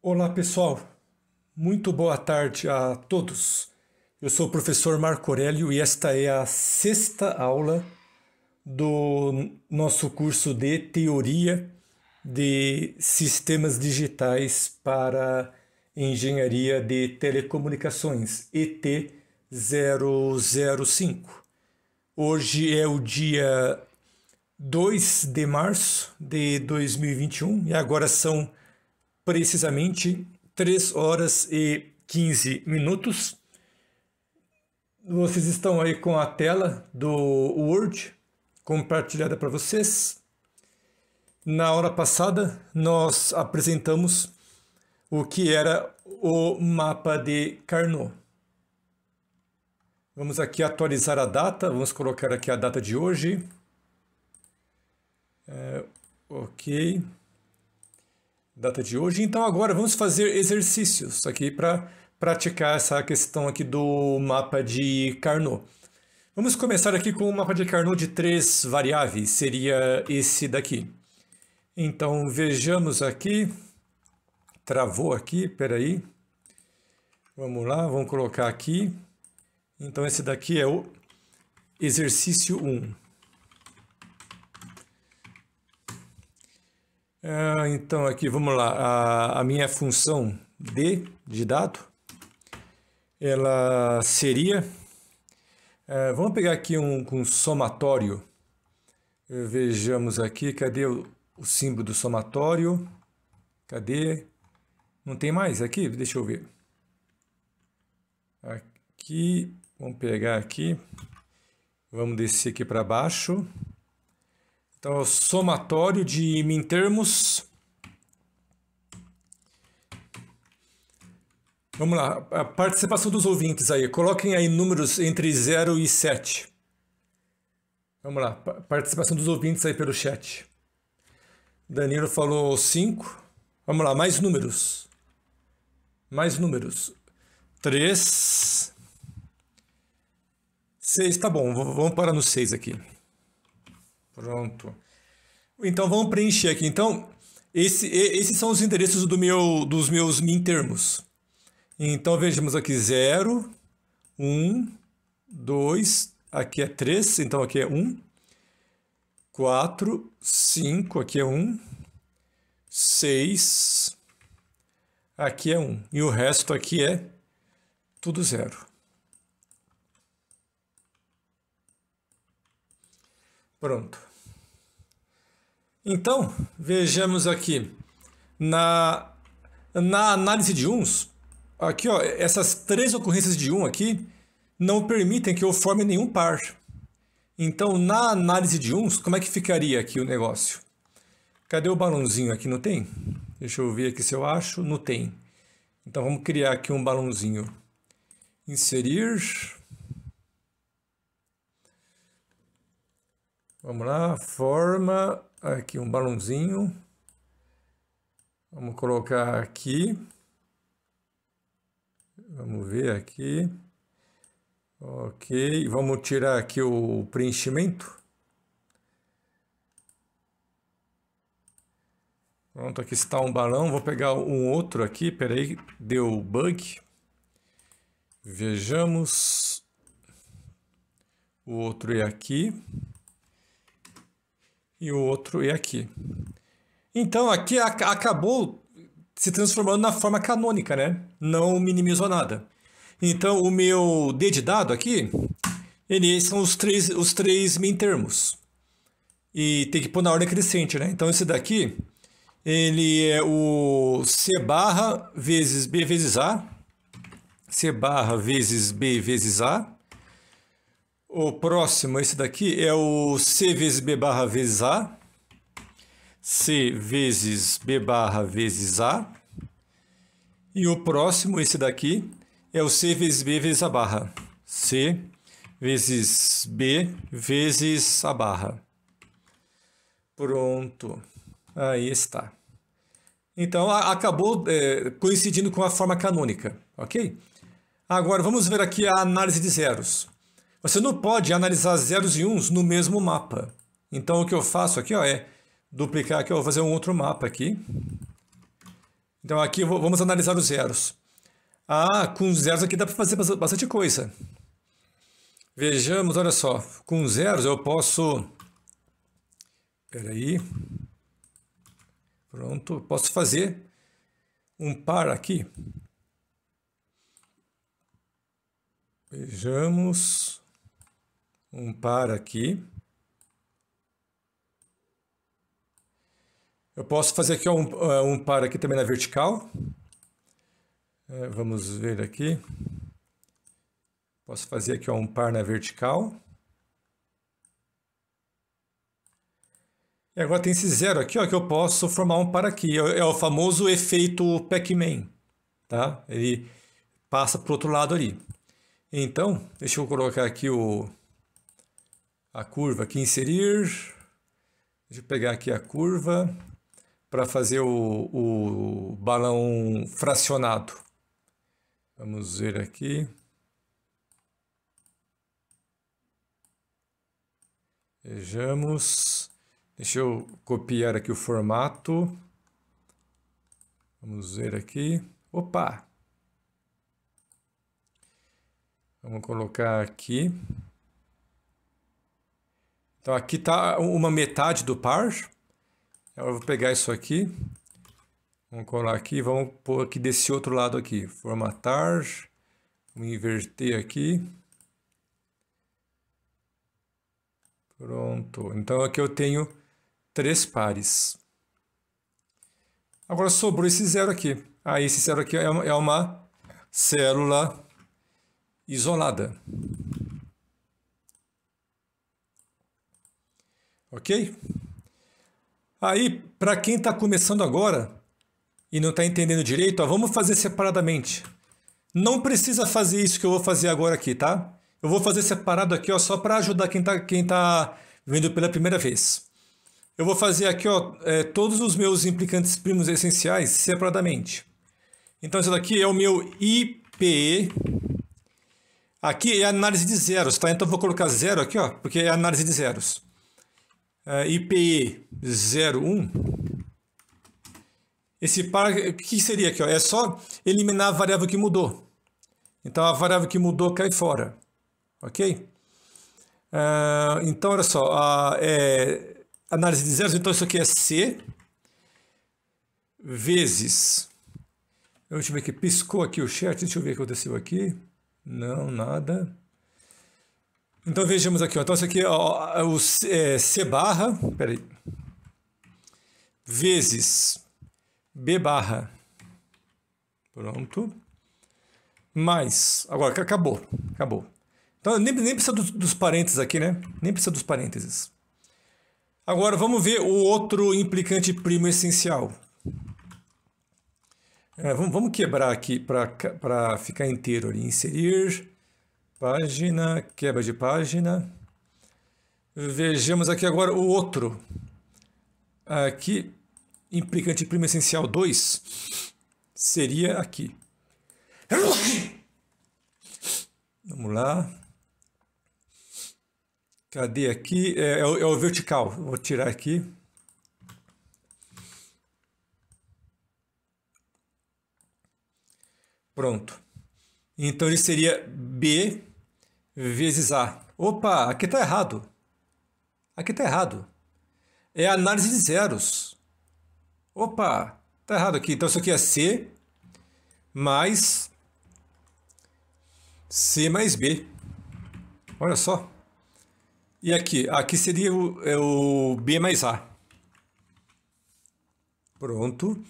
Olá pessoal, muito boa tarde a todos. Eu sou o professor Marco Aurélio e esta é a sexta aula do nosso curso de Teoria de Sistemas Digitais para Engenharia de Telecomunicações, ET005. Hoje é o dia 2 de março de 2021 e agora são precisamente 3 horas e 15 minutos. Vocês estão aí com a tela do Word compartilhada para vocês. Na hora passada, nós apresentamos o que era o mapa de Carnot. Vamos aqui atualizar a data, vamos colocar aqui a data de hoje. É, ok data de hoje. Então agora vamos fazer exercícios aqui para praticar essa questão aqui do mapa de Carnot. Vamos começar aqui com o mapa de Carnot de três variáveis, seria esse daqui. Então vejamos aqui, travou aqui, peraí. Vamos lá, vamos colocar aqui. Então esse daqui é o exercício 1. É, então, aqui, vamos lá. A, a minha função D de dado, ela seria... É, vamos pegar aqui um, um somatório. Vejamos aqui, cadê o, o símbolo do somatório? Cadê? Não tem mais aqui? Deixa eu ver. Aqui, vamos pegar aqui. Vamos descer aqui para baixo. Então, somatório de termos. Vamos lá, a participação dos ouvintes aí. Coloquem aí números entre 0 e 7. Vamos lá, participação dos ouvintes aí pelo chat. Danilo falou 5. Vamos lá, mais números. Mais números. 3. 6, tá bom, vamos parar no 6 aqui. Pronto. Então vamos preencher aqui. Então, esse, esses são os endereços do meu, dos meus min Então vejamos aqui 0, 1, 2, aqui é 3, então aqui é 1, 4, 5, aqui é 1, 6, aqui é 1. E o resto aqui é tudo zero. Pronto. Então, vejamos aqui na, na análise de uns, aqui ó, essas três ocorrências de um aqui não permitem que eu forme nenhum par. Então, na análise de uns, como é que ficaria aqui o negócio? Cadê o balãozinho aqui? Não tem? Deixa eu ver aqui se eu acho. Não tem. Então, vamos criar aqui um balãozinho. Inserir Vamos lá, forma, aqui um balãozinho. Vamos colocar aqui. Vamos ver aqui. Ok, vamos tirar aqui o preenchimento. Pronto, aqui está um balão. Vou pegar um outro aqui. Peraí, deu bug. Vejamos. O outro é aqui e o outro é aqui. Então aqui acabou se transformando na forma canônica, né? Não minimizou nada. Então o meu D de dado aqui, eles são os três, os três min termos. E tem que pôr na ordem crescente, né? Então esse daqui, ele é o C barra vezes B vezes A. C barra vezes B vezes A. O próximo, esse daqui, é o C vezes B barra vezes A. C vezes B barra vezes A. E o próximo, esse daqui, é o C vezes B vezes a barra. C vezes B vezes a barra. Pronto. Aí está. Então, acabou é, coincidindo com a forma canônica, ok? Agora, vamos ver aqui a análise de zeros. Você não pode analisar zeros e uns no mesmo mapa. Então o que eu faço aqui ó, é duplicar aqui, ó, vou fazer um outro mapa aqui. Então aqui vou, vamos analisar os zeros. Ah, com zeros aqui dá para fazer bastante coisa. Vejamos, olha só, com zeros eu posso... Peraí. Pronto, posso fazer um par aqui. Vejamos um par aqui. Eu posso fazer aqui um, eh, um par aqui também na vertical. Eh, vamos ver aqui. Posso fazer aqui um par na vertical. E agora tem esse zero aqui, ó, que eu posso formar um par aqui. É o é famoso efeito Pac-Man, tá? Ele passa para o outro lado ali. Então, deixa eu colocar aqui o, a curva aqui inserir. Deixa eu pegar aqui a curva para fazer o, o balão fracionado. Vamos ver aqui. Vejamos. Deixa eu copiar aqui o formato. Vamos ver aqui. Opa! Vamos colocar aqui. Então aqui está uma metade do par. Eu vou pegar isso aqui. Vamos colar aqui, vamos pôr aqui desse outro lado aqui. Formatar, vamos inverter aqui. Pronto. Então aqui eu tenho três pares. Agora sobrou esse zero aqui. Aí ah, esse zero aqui é uma é célula isolada. Ok? Aí, para quem está começando agora e não está entendendo direito, ó, vamos fazer separadamente. Não precisa fazer isso que eu vou fazer agora aqui, tá? Eu vou fazer separado aqui, ó, só para ajudar quem está quem tá vendo pela primeira vez. Eu vou fazer aqui, ó, é, todos os meus implicantes primos essenciais separadamente. Então, isso daqui é o meu IPE. Aqui é análise de zeros, tá? Então, eu vou colocar zero aqui, ó, porque é análise de zeros uh, IPE 01, esse par, o que seria aqui? Ó? É só eliminar a variável que mudou. Então, a variável que mudou cai fora, ok? Uh, então, olha só, a, é, análise de zeros, então isso aqui é C vezes... Deixa eu ver aqui, piscou aqui o chat, deixa eu ver o que aconteceu aqui. Não, nada. Então vejamos aqui, ó. então isso aqui é, ó, é o C, é, C barra, peraí, vezes B barra, pronto, mais, agora acabou, acabou. Então nem, nem precisa dos, dos parênteses aqui, né? Nem precisa dos parênteses. Agora vamos ver o outro implicante primo essencial. É, vamos, vamos quebrar aqui para ficar inteiro ali, inserir Página, quebra de página. Vejamos aqui agora o outro. Aqui, implicante primo essencial 2 seria aqui. Vamos lá. Cadê aqui? É, é, o, é o vertical. Vou tirar aqui. Pronto. Então ele seria B vezes A. Opa, aqui está errado. Aqui está errado. É análise de zeros. Opa, está errado aqui. Então isso aqui é C mais C mais B. Olha só. E aqui? Aqui seria o, é o B mais A. Pronto.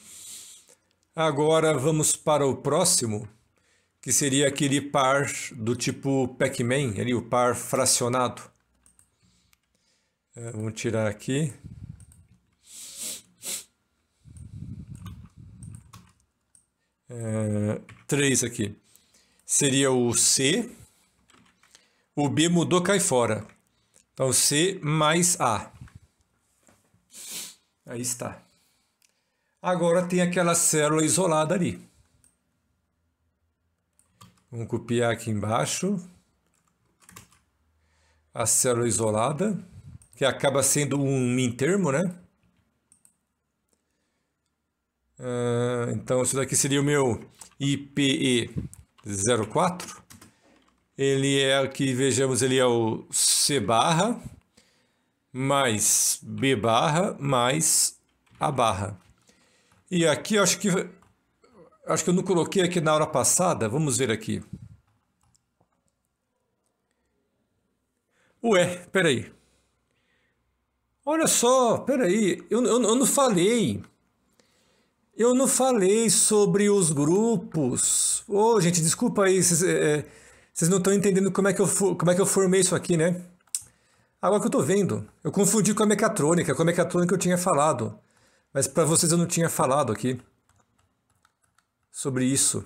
Agora vamos para o próximo que seria aquele par do tipo Pac-Man, ali o par fracionado. É, vamos tirar aqui. É, aqui. Seria o C. O B mudou, cai fora. Então, C mais A. Aí está. Agora tem aquela célula isolada ali. Vamos copiar aqui embaixo. A célula isolada, que acaba sendo um termo, né? Uh, então, isso daqui seria o meu IPE04. Ele é, o que vejamos, ele é o C barra mais B barra mais A barra. E aqui eu acho que Acho que eu não coloquei aqui na hora passada. Vamos ver aqui. Ué, peraí. Olha só, peraí. Eu, eu, eu não falei. Eu não falei sobre os grupos. Ô, oh, gente, desculpa aí. Vocês, é, vocês é, não estão entendendo como é, que eu, como é que eu formei isso aqui, né? Agora que eu estou vendo. Eu confundi com a mecatrônica. Com a mecatrônica eu tinha falado. Mas para vocês eu não tinha falado aqui sobre isso.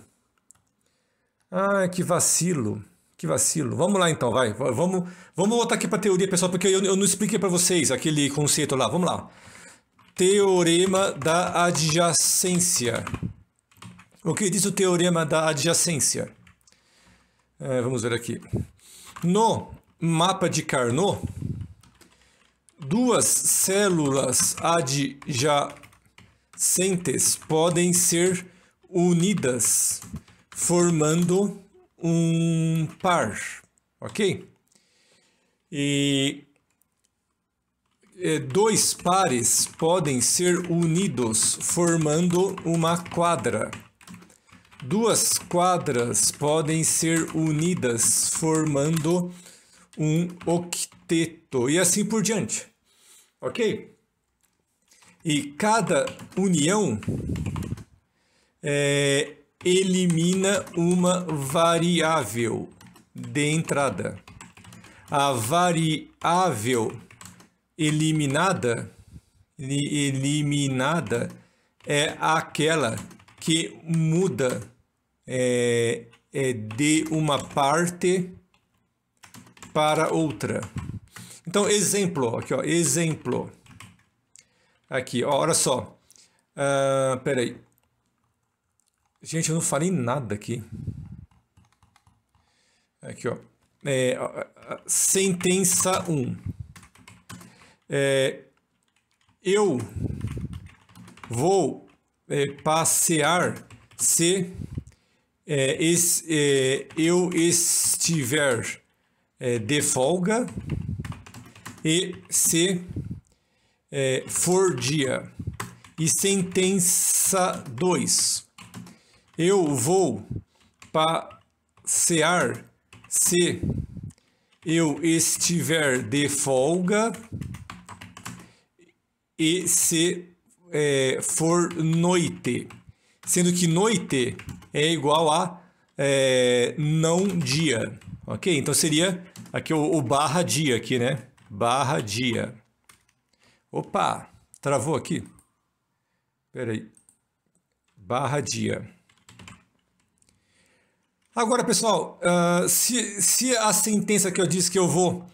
Ah, que vacilo. Que vacilo. Vamos lá então, vai. Vamos, vamos voltar aqui para a teoria, pessoal, porque eu, eu não expliquei para vocês aquele conceito lá. Vamos lá. Teorema da adjacência. O que diz o teorema da adjacência? É, vamos ver aqui. No mapa de Carnot, duas células adjacentes podem ser unidas, formando um par, ok? E dois pares podem ser unidos, formando uma quadra. Duas quadras podem ser unidas, formando um octeto, e assim por diante, ok? E cada união é, elimina uma variável de entrada. A variável eliminada, eliminada é aquela que muda é, é, de uma parte para outra. Então, exemplo, aqui, ó, exemplo. Aqui, ó, olha só. Uh, peraí. Gente, eu não falei nada aqui. Aqui, ó. É, sentença 1. É, eu vou é, passear se é, es, é, eu estiver é, de folga e se for dia. E sentença 2. Eu vou passear se eu estiver de folga e se é, for noite. Sendo que noite é igual a é, não dia. Ok? Então seria aqui o, o barra dia aqui, né? Barra dia. Opa! Travou aqui? Peraí. Barra dia. Agora, pessoal, uh, se, se a sentença que eu disse que eu vou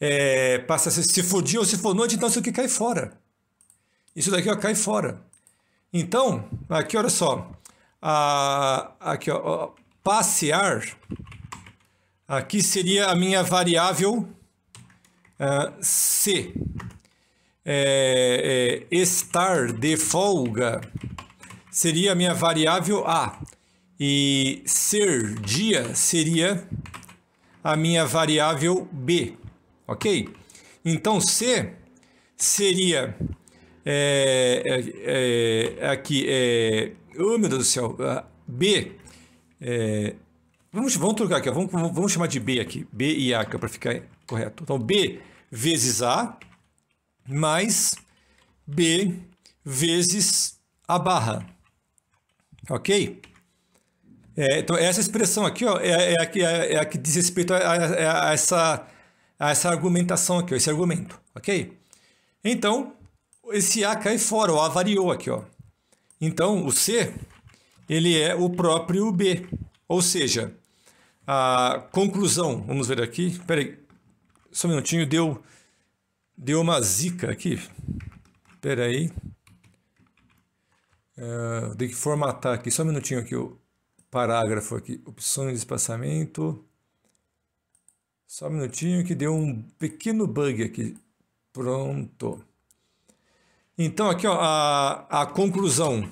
é, se for dia ou se for noite, então isso aqui cai fora. Isso daqui ó, cai fora. Então, aqui olha só. A, ah, aqui, ó, ó, passear. Aqui seria a minha variável uh, C. É, é, estar de folga seria a minha variável A. E ser dia seria a minha variável B, ok? Então, C seria é, é, é aqui, é, oh meu Deus do céu, B, é, vamos, vamos trocar aqui, vamos, vamos chamar de B aqui, B e A é para ficar correto. Então, B vezes A mais B vezes a barra, ok? É, então, é essa expressão aqui ó, é, é, a, que, é, é a que diz respeito a, a, é a, essa, a essa argumentação aqui, ó, esse argumento, ok? Então, esse A cai fora, o A variou aqui. Ó. Então, o C ele é o próprio B, ou seja, a conclusão, vamos ver aqui, peraí, só um minutinho, deu, deu uma zica aqui, peraí, uh, tem que formatar aqui, só um minutinho aqui, eu parágrafo aqui, opções de espaçamento. Só um minutinho que deu um pequeno bug aqui. Pronto. Então aqui ó, a, a conclusão.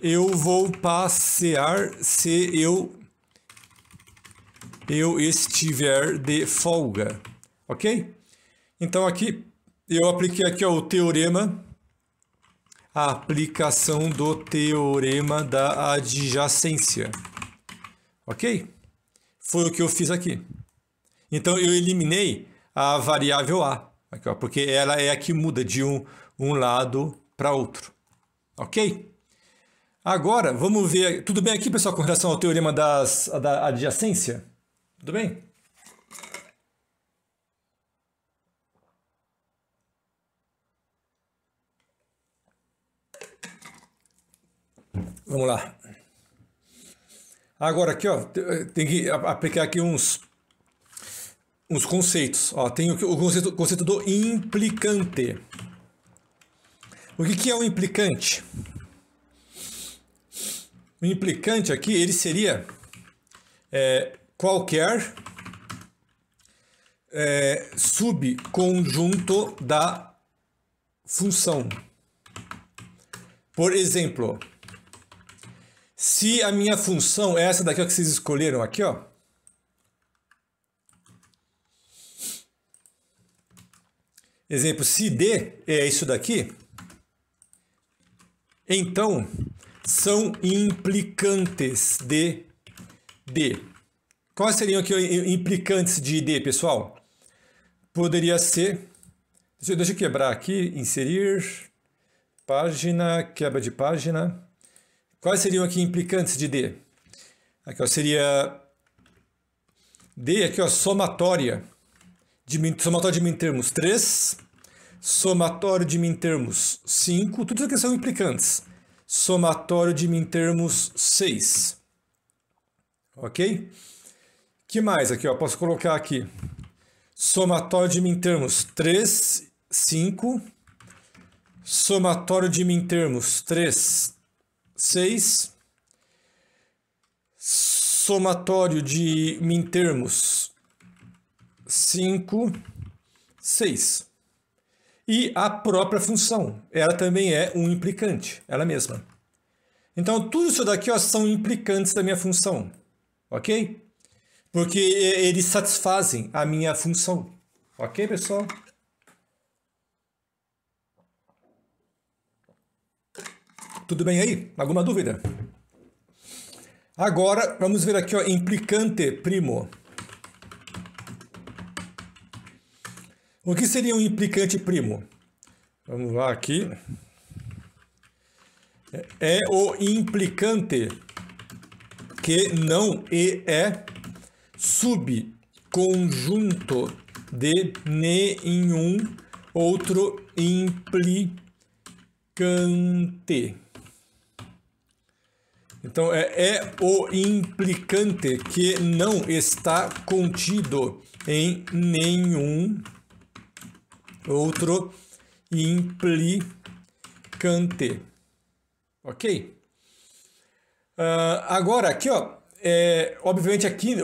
Eu vou passear se eu eu estiver de folga, ok? Então aqui eu apliquei aqui ó, o teorema a aplicação do teorema da adjacência. Ok? Foi o que eu fiz aqui. Então, eu eliminei a variável A, aqui, ó, porque ela é a que muda de um, um lado para outro. Ok? Agora, vamos ver... Tudo bem aqui, pessoal, com relação ao teorema das, da adjacência? Tudo bem? Vamos lá. Agora aqui, ó, tem que aplicar aqui uns uns conceitos. Ó, tem o, conceito, conceito do implicante. O que, que é o implicante? O implicante aqui, ele seria é, qualquer é, subconjunto da função. Por exemplo, se a minha função é essa daqui ó, que vocês escolheram aqui, ó. Exemplo, se D é isso daqui, então são implicantes de D. Quais seriam aqui implicantes de D, pessoal? Poderia ser... Deixa eu, deixa eu quebrar aqui, inserir, página, quebra de página... Quais seriam aqui implicantes de D? Aqui ó, seria D aqui ó, somatória de somatório de min termos 3, somatório de min termos 5, tudo isso aqui são implicantes. Somatório de min termos 6. OK? Que mais aqui, ó, posso colocar aqui. Somatório de min termos 3, 5. Somatório de min termos 3, 6. Somatório de mintermos 5, 6. E a própria função, ela também é um implicante, ela mesma. Então, tudo isso daqui ó, são implicantes da minha função, ok? Porque eh, eles satisfazem a minha função, ok, pessoal? Tudo bem aí? Alguma dúvida? Agora, vamos ver aqui, ó, implicante primo. O que seria um implicante primo? Vamos lá aqui. É, é o implicante que não e é subconjunto de nenhum outro implicante. Então é, é o implicante que não está contido em nenhum outro implicante. Ok? Uh, agora aqui, ó, é, obviamente aqui,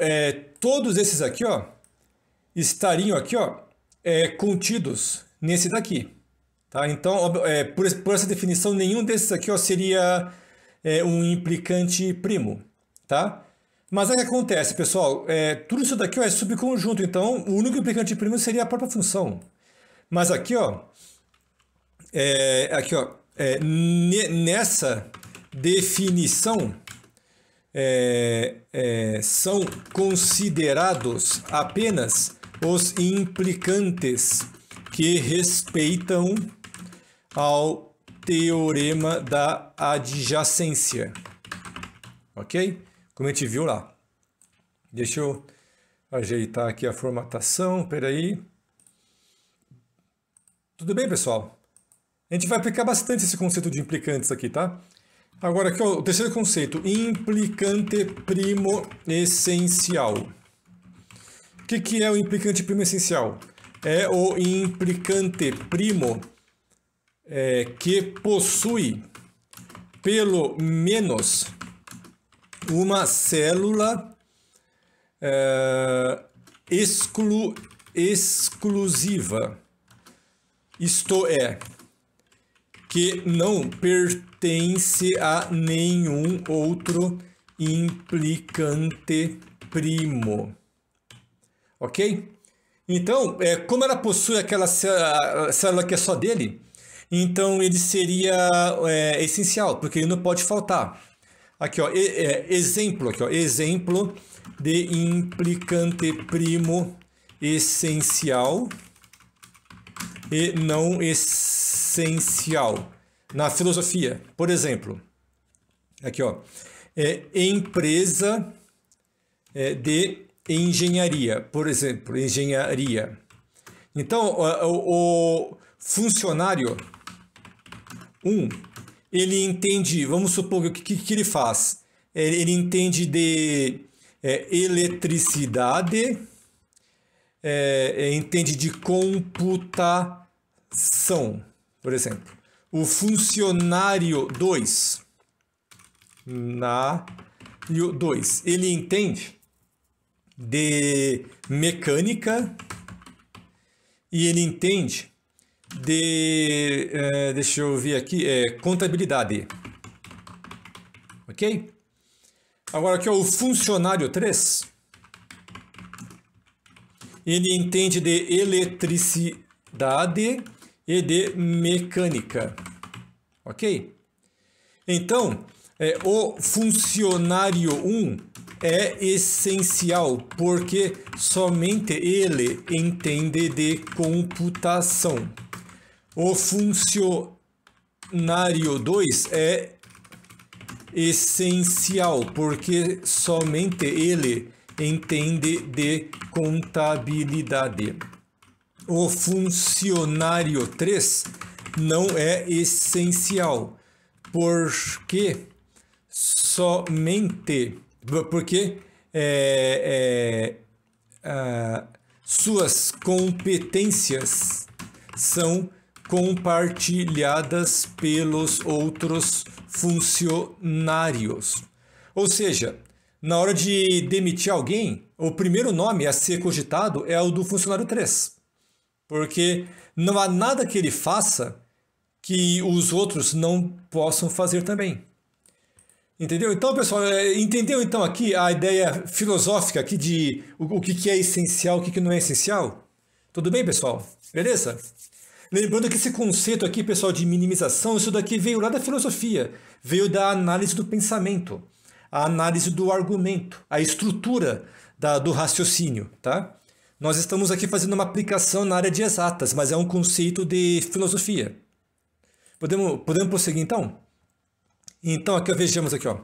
é, todos esses aqui, ó, estariam aqui, ó, é, contidos nesse daqui, tá? Então, é, por, por, essa definição, nenhum desses aqui, ó, seria é, um implicante primo, tá? Mas é que acontece, pessoal, é, tudo isso daqui ó, é subconjunto, então o único implicante primo seria a própria função. Mas aqui, ó, é, aqui, ó, é, nessa definição é, é, são considerados apenas os implicantes que respeitam ao teorema da adjacência. Ok? Como a gente viu lá. Deixa eu ajeitar aqui a formatação, peraí. Tudo bem, pessoal? A gente vai aplicar bastante esse conceito de implicantes aqui, tá? Agora aqui, ó, o terceiro conceito, implicante primo essencial. O que, que é o implicante primo essencial? É o implicante primo é, que possui pelo menos uma célula é, exclu, exclusiva, isto é, que não pertence a nenhum outro implicante primo. Ok? Então, é, como ela possui aquela célula que é só dele, então ele seria é, essencial, porque ele não pode faltar. Aqui, ó, é, exemplo, aqui, ó, exemplo de implicante primo essencial e não essencial na filosofia. Por exemplo, aqui, ó, é, empresa é, de engenharia, por exemplo, engenharia. Então, o, o funcionário um, ele entende, vamos supor, o que, que, que ele faz? Ele, ele entende de é, eletricidade, é, é entende de computação, por exemplo. O funcionário 2, na 2, ele entende de mecânica e ele entende de, é, deixa eu ver aqui, é, contabilidade. Ok? Agora aqui é o funcionário 3, ele entende de eletricidade e de mecânica. Ok? Então, é, o funcionário 1 é essencial porque somente ele entende de computação. O funcionário 2 é essencial, porque somente ele entende de contabilidade. O funcionário 3 não é essencial, porque somente porque é, é, a, ah, suas competências são compartilhadas pelos outros funcionários. Ou seja, na hora de demitir alguém, o primeiro nome a ser cogitado é o do funcionário 3. Porque não há nada que ele faça que os outros não possam fazer também. Entendeu? Então, pessoal, é, entendeu então aqui a ideia filosófica aqui de o, que, é essencial, o que não é essencial? Tudo bem, pessoal? Beleza? Lembrando que esse conceito aqui, pessoal, de minimização, isso daqui veio lá da filosofia, veio da análise do pensamento, a análise do argumento, a estrutura da, do raciocínio, tá? Nós estamos aqui fazendo uma aplicação na área de exatas, mas é um conceito de filosofia. Podemos, podemos prosseguir então? Então, aqui vejamos aqui, ó.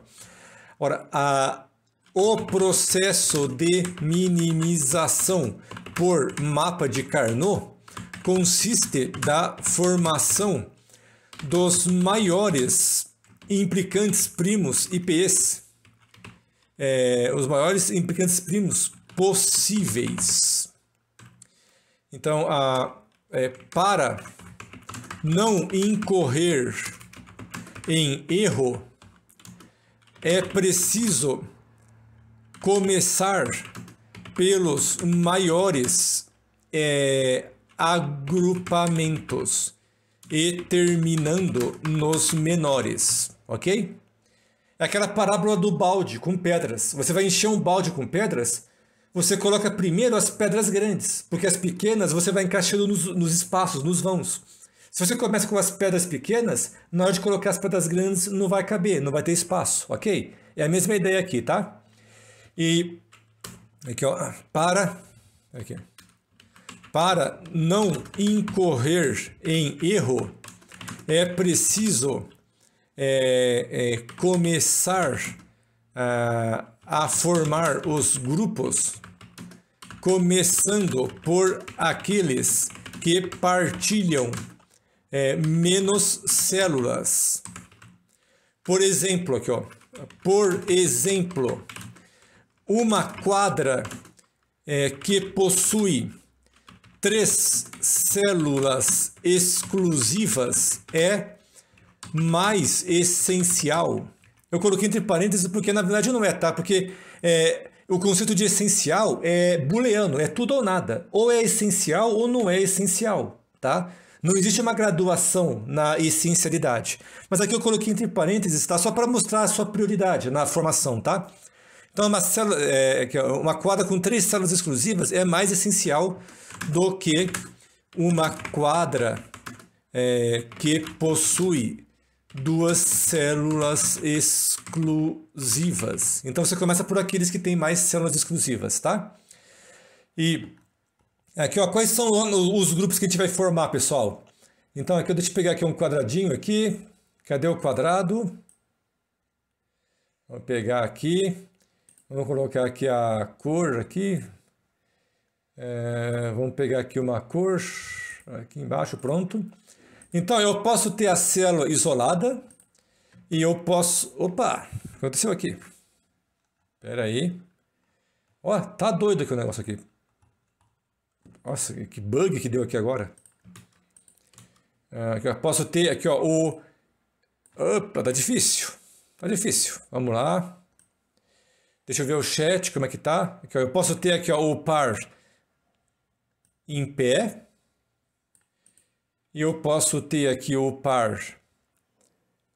Ora, a, o processo de minimização por mapa de Carnot consiste da formação dos maiores implicantes primos IPs, é, os maiores implicantes primos possíveis. Então, a, é, para não incorrer em erro, é preciso começar pelos maiores é, agrupamentos e terminando nos menores, ok? É aquela parábola do balde com pedras. Você vai encher um balde com pedras, você coloca primeiro as pedras grandes, porque as pequenas você vai encaixando nos, nos espaços, nos vãos. Se você começa com as pedras pequenas, na hora de colocar as pedras grandes não vai caber, não vai ter espaço, ok? É a mesma ideia aqui, tá? E aqui ó, para aqui. Para não incorrer em erro, é preciso é, é, começar a, ah, a formar os grupos, começando por aqueles que partilham é, menos células. Por exemplo, aqui, ó, por exemplo, uma quadra é, que possui três células exclusivas é mais essencial. Eu coloquei entre parênteses porque na verdade não é, tá? Porque é, o conceito de essencial é booleano, é tudo ou nada. Ou é essencial ou não é essencial, tá? Não existe uma graduação na essencialidade. Mas aqui eu coloquei entre parênteses, tá? Só para mostrar a sua prioridade na formação, tá? Então, uma, célula, é, é, uma quadra com três células exclusivas é mais essencial do que uma quadra é, que possui duas células exclusivas. Então, você começa por aqueles que têm mais células exclusivas, tá? E aqui, ó, quais são os grupos que a gente vai formar, pessoal? Então, aqui, deixa eu pegar aqui um quadradinho aqui. Cadê o quadrado? Vou pegar aqui. Vamos colocar aqui a cor aqui. É, vamos pegar aqui uma cor aqui embaixo, pronto. Então eu posso ter a célula isolada e eu posso... Opa, aconteceu aqui. Pera aí. Ó, tá doido aqui o negócio aqui. Nossa, que bug que deu aqui agora. eu ah, posso ter aqui, ó, o... Opa, tá difícil. Tá difícil. Vamos lá. Deixa eu ver o chat, como é que tá. Aqui, eu posso ter aqui ó, o par em pé. E eu posso ter aqui o par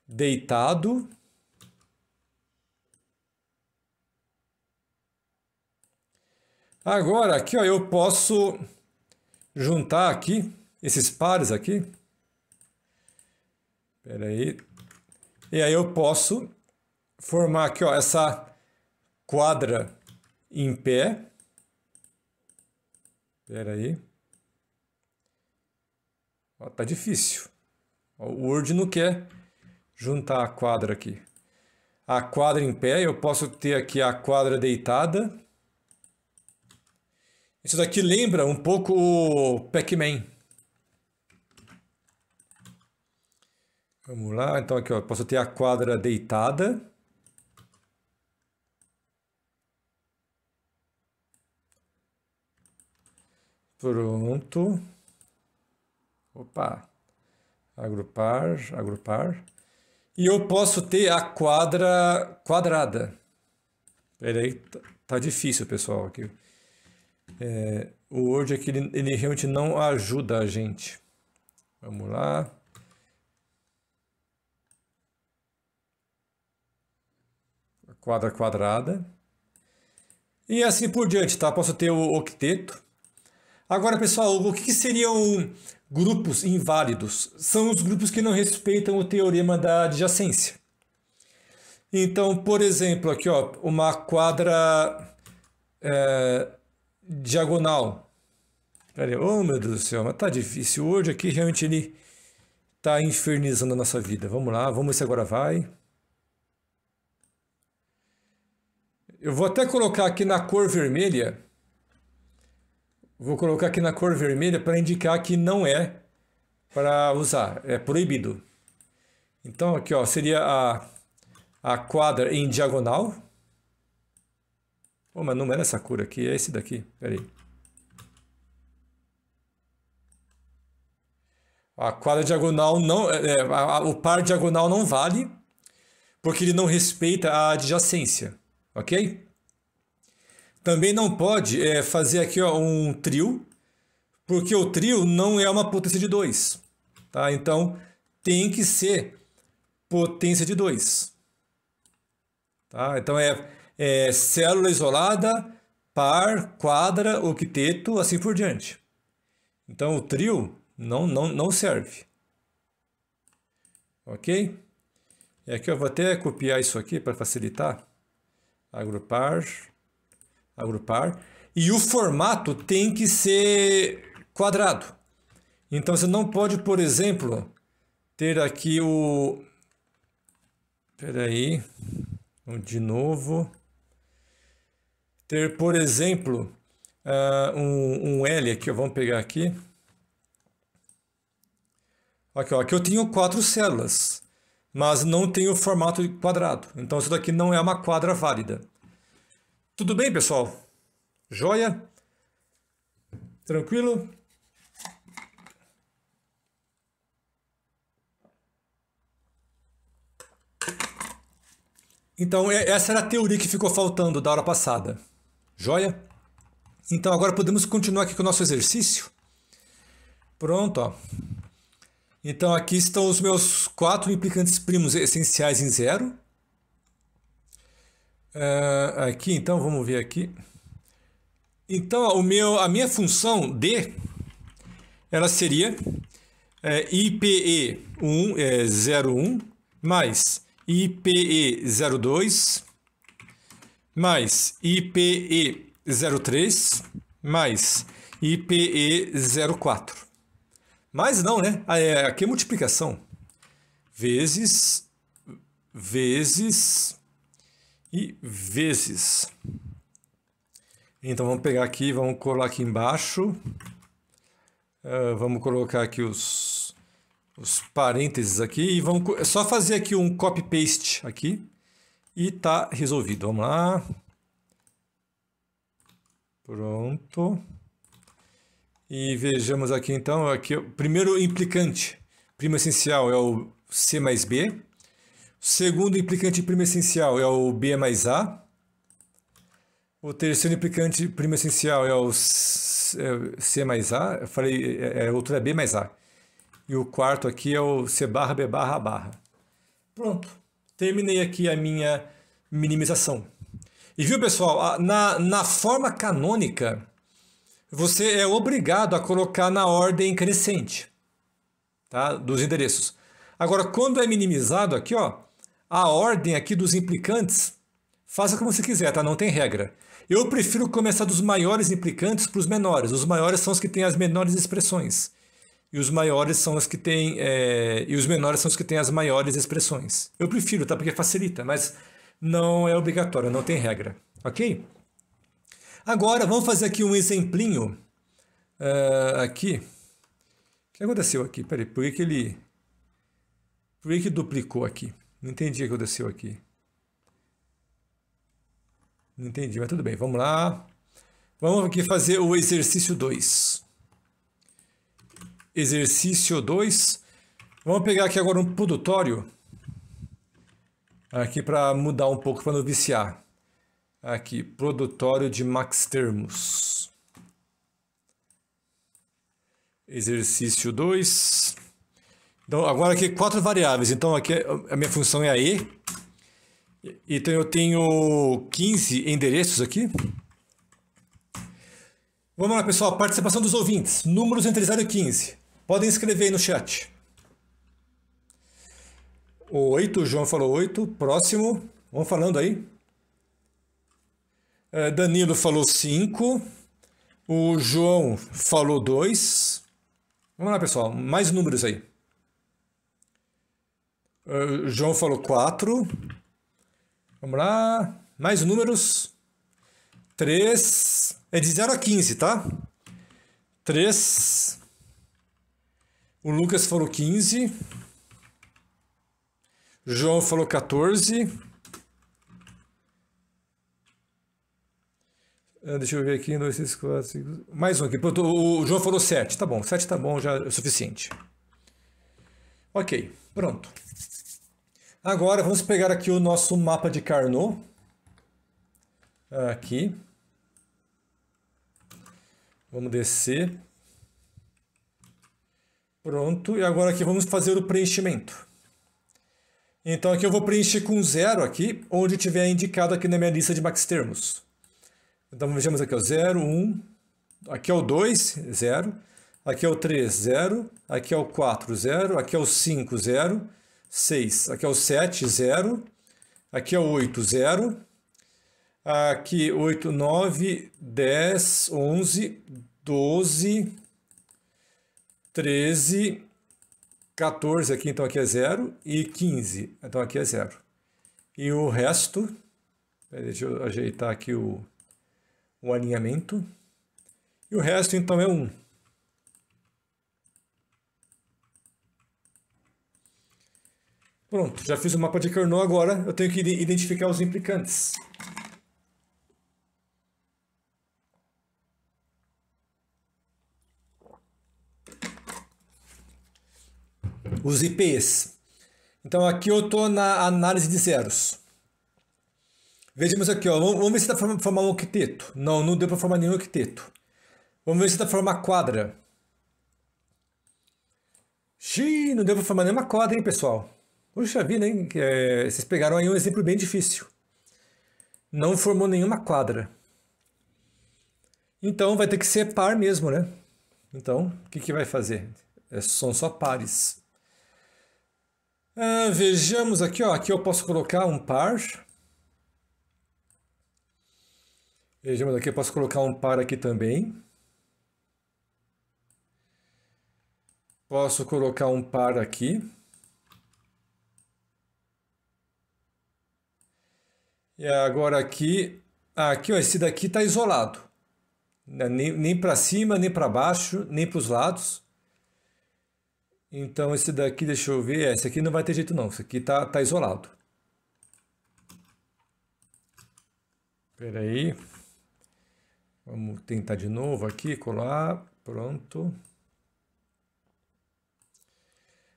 deitado. Agora aqui ó, eu posso juntar aqui esses pares aqui. Espera aí. E aí eu posso formar aqui ó, essa quadra em pé. Espera aí. Ó, tá difícil. O Word não quer juntar a quadra aqui. A quadra em pé, eu posso ter aqui a quadra deitada. Isso daqui lembra um pouco o Pac-Man. Vamos lá, então aqui ó, posso ter a quadra deitada. Pronto. Opa. Agrupar, agrupar. E eu posso ter a quadra quadrada. Peraí, tá, tá difícil, pessoal. Aqui. É, o Word aqui, ele, ele realmente não ajuda a gente. Vamos lá. Quadra quadrada. E assim por diante, tá? Posso ter o octeto. Agora, pessoal, o que seriam grupos inválidos? São os grupos que não respeitam o teorema da adjacência. Então, por exemplo, aqui ó, uma quadra é, diagonal. Cadê? Oh, meu Deus do céu, mas tá difícil hoje aqui, realmente ele tá infernizando a nossa vida. Vamos lá, vamos ver se agora vai. Eu vou até colocar aqui na cor vermelha Vou colocar aqui na cor vermelha para indicar que não é para usar, é proibido. Então aqui ó, seria a, a quadra em diagonal. Oh, mas não é nessa cor aqui, é esse daqui, peraí. A quadra diagonal não, é, é a, a, o par diagonal não vale, porque ele não respeita a adjacência, ok? Também não pode é, fazer aqui ó, um trio, porque o trio não é uma potência de 2. Tá? Então, tem que ser potência de 2. Tá? Então, é, é célula isolada, par, quadra, octeto, assim por diante. Então, o trio não, não, não serve. Ok? É e aqui eu vou até copiar isso aqui para facilitar. Agrupar agrupar, e o formato tem que ser quadrado. Então você não pode, por exemplo, ter aqui o. Peraí, de novo. Ter, por exemplo, uh, um, um L aqui, vamos pegar aqui. Aqui, ó, aqui eu tenho quatro células, mas não tenho formato quadrado. Então isso daqui não é uma quadra válida. Tudo bem, pessoal? Joia? Tranquilo? Então, é, essa era a teoria que ficou faltando da aula passada. Joia? Então, agora podemos continuar aqui com o nosso exercício. Pronto, ó. Então, aqui estão os meus quatro implicantes primos essenciais em zero. Uh, aqui, então, vamos ver aqui. Então, o meu, a minha função D, ela seria é, IPE1, é, 01, mais IPE02, mais IPE03, mais IPE04. Mas não, né? Ah, é, aqui é multiplicação. Vezes, vezes e vezes. Então vamos pegar aqui, vamos colar aqui embaixo. Uh, vamos colocar aqui os, os parênteses aqui e vamos é só fazer aqui um copy paste aqui e tá resolvido. Vamos lá. Pronto. E vejamos aqui então, aqui é o primeiro implicante, primo essencial é o C mais B segundo implicante primo essencial é o B mais A. O terceiro implicante primo essencial é o C é mais A. Eu falei, é, é, outro é B mais A. E o quarto aqui é o C barra B barra barra. Pronto. Terminei aqui a minha minimização. E viu, pessoal? Na, na forma canônica, você é obrigado a colocar na ordem crescente tá? dos endereços. Agora, quando é minimizado aqui, ó, a ordem aqui dos implicantes, faça como você quiser, tá? Não tem regra. Eu prefiro começar dos maiores implicantes para os menores. Os maiores são os que têm as menores expressões. E os maiores são os que têm. É... E os menores são os que têm as maiores expressões. Eu prefiro, tá? Porque facilita, mas não é obrigatório, não tem regra. Ok? Agora vamos fazer aqui um exemplinho. Uh, aqui. O que aconteceu aqui? Peraí, por que, que ele. Por que, que duplicou aqui? Não entendi o que aconteceu aqui. Não entendi, mas tudo bem. Vamos lá. Vamos aqui fazer o exercício 2. Exercício 2. Vamos pegar aqui agora um produtório. Aqui para mudar um pouco, para não viciar. Aqui, produtório de max termos. Exercício 2. Então, agora aqui quatro variáveis. Então, aqui a minha função é a E. Então, eu tenho 15 endereços aqui. Vamos lá, pessoal. Participação dos ouvintes. Números entre 0 e 15. Podem escrever aí no chat. Oito, 8, o João falou 8. Próximo. Vamos falando aí. É, Danilo falou 5. O João falou 2. Vamos lá, pessoal. Mais números aí. Ah, João falou 4. Vamos lá. Mais números. 3. É de 0 a 15, tá? 3. O Lucas falou 15. João falou 14. Ah, deixa eu ver aqui, 1, 2, 3, 4, 5. Mais um aqui. O João falou 7. Tá bom, 7 tá bom, já é o suficiente. Ok, pronto. Agora vamos pegar aqui o nosso mapa de Carnot. Aqui. Vamos descer. Pronto, e agora aqui vamos fazer o preenchimento. Então aqui eu vou preencher com zero aqui, onde tiver indicado aqui na minha lista de max termos. Então vejamos aqui, o 0, 1, aqui é o 2, 0, aqui é o 3, 0, aqui é o 4, 0, aqui é o 5, 0, 6. Aqui é o 7, 0. Aqui é o 8, 0. Aqui 8, 9, 10, 11, 12, 13, 14 aqui, então aqui é 0. E 15, então aqui é 0. E o resto, deixa eu ajeitar aqui o, o alinhamento. E o resto então é 1. Um. Pronto, já fiz o mapa de Carnot agora, eu tenho que identificar os implicantes. Os IPs. Então aqui eu estou na análise de zeros. Vejamos aqui, ó. vamos ver se dá para formar um octeto. Não, não deu para formar nenhum octeto. Vamos ver se dá para formar quadra. Xiii, não deu para formar nenhuma quadra, hein, pessoal? Puxa vida, hein? É, vocês pegaram aí um exemplo bem difícil. Não formou nenhuma quadra. Então vai ter que ser par mesmo, né? Então, o que, que vai fazer? É, são só pares. Ah, vejamos aqui, ó. Aqui eu posso colocar um par. Vejamos aqui, eu posso colocar um par aqui também. Posso colocar um par aqui. E agora aqui, aqui ó, esse daqui está isolado. Né? Nem, nem para cima, nem para baixo, nem para os lados. Então esse daqui, deixa eu ver, é, esse aqui não vai ter jeito não, esse aqui está tá isolado. Espera aí. Vamos tentar de novo aqui, colar, pronto.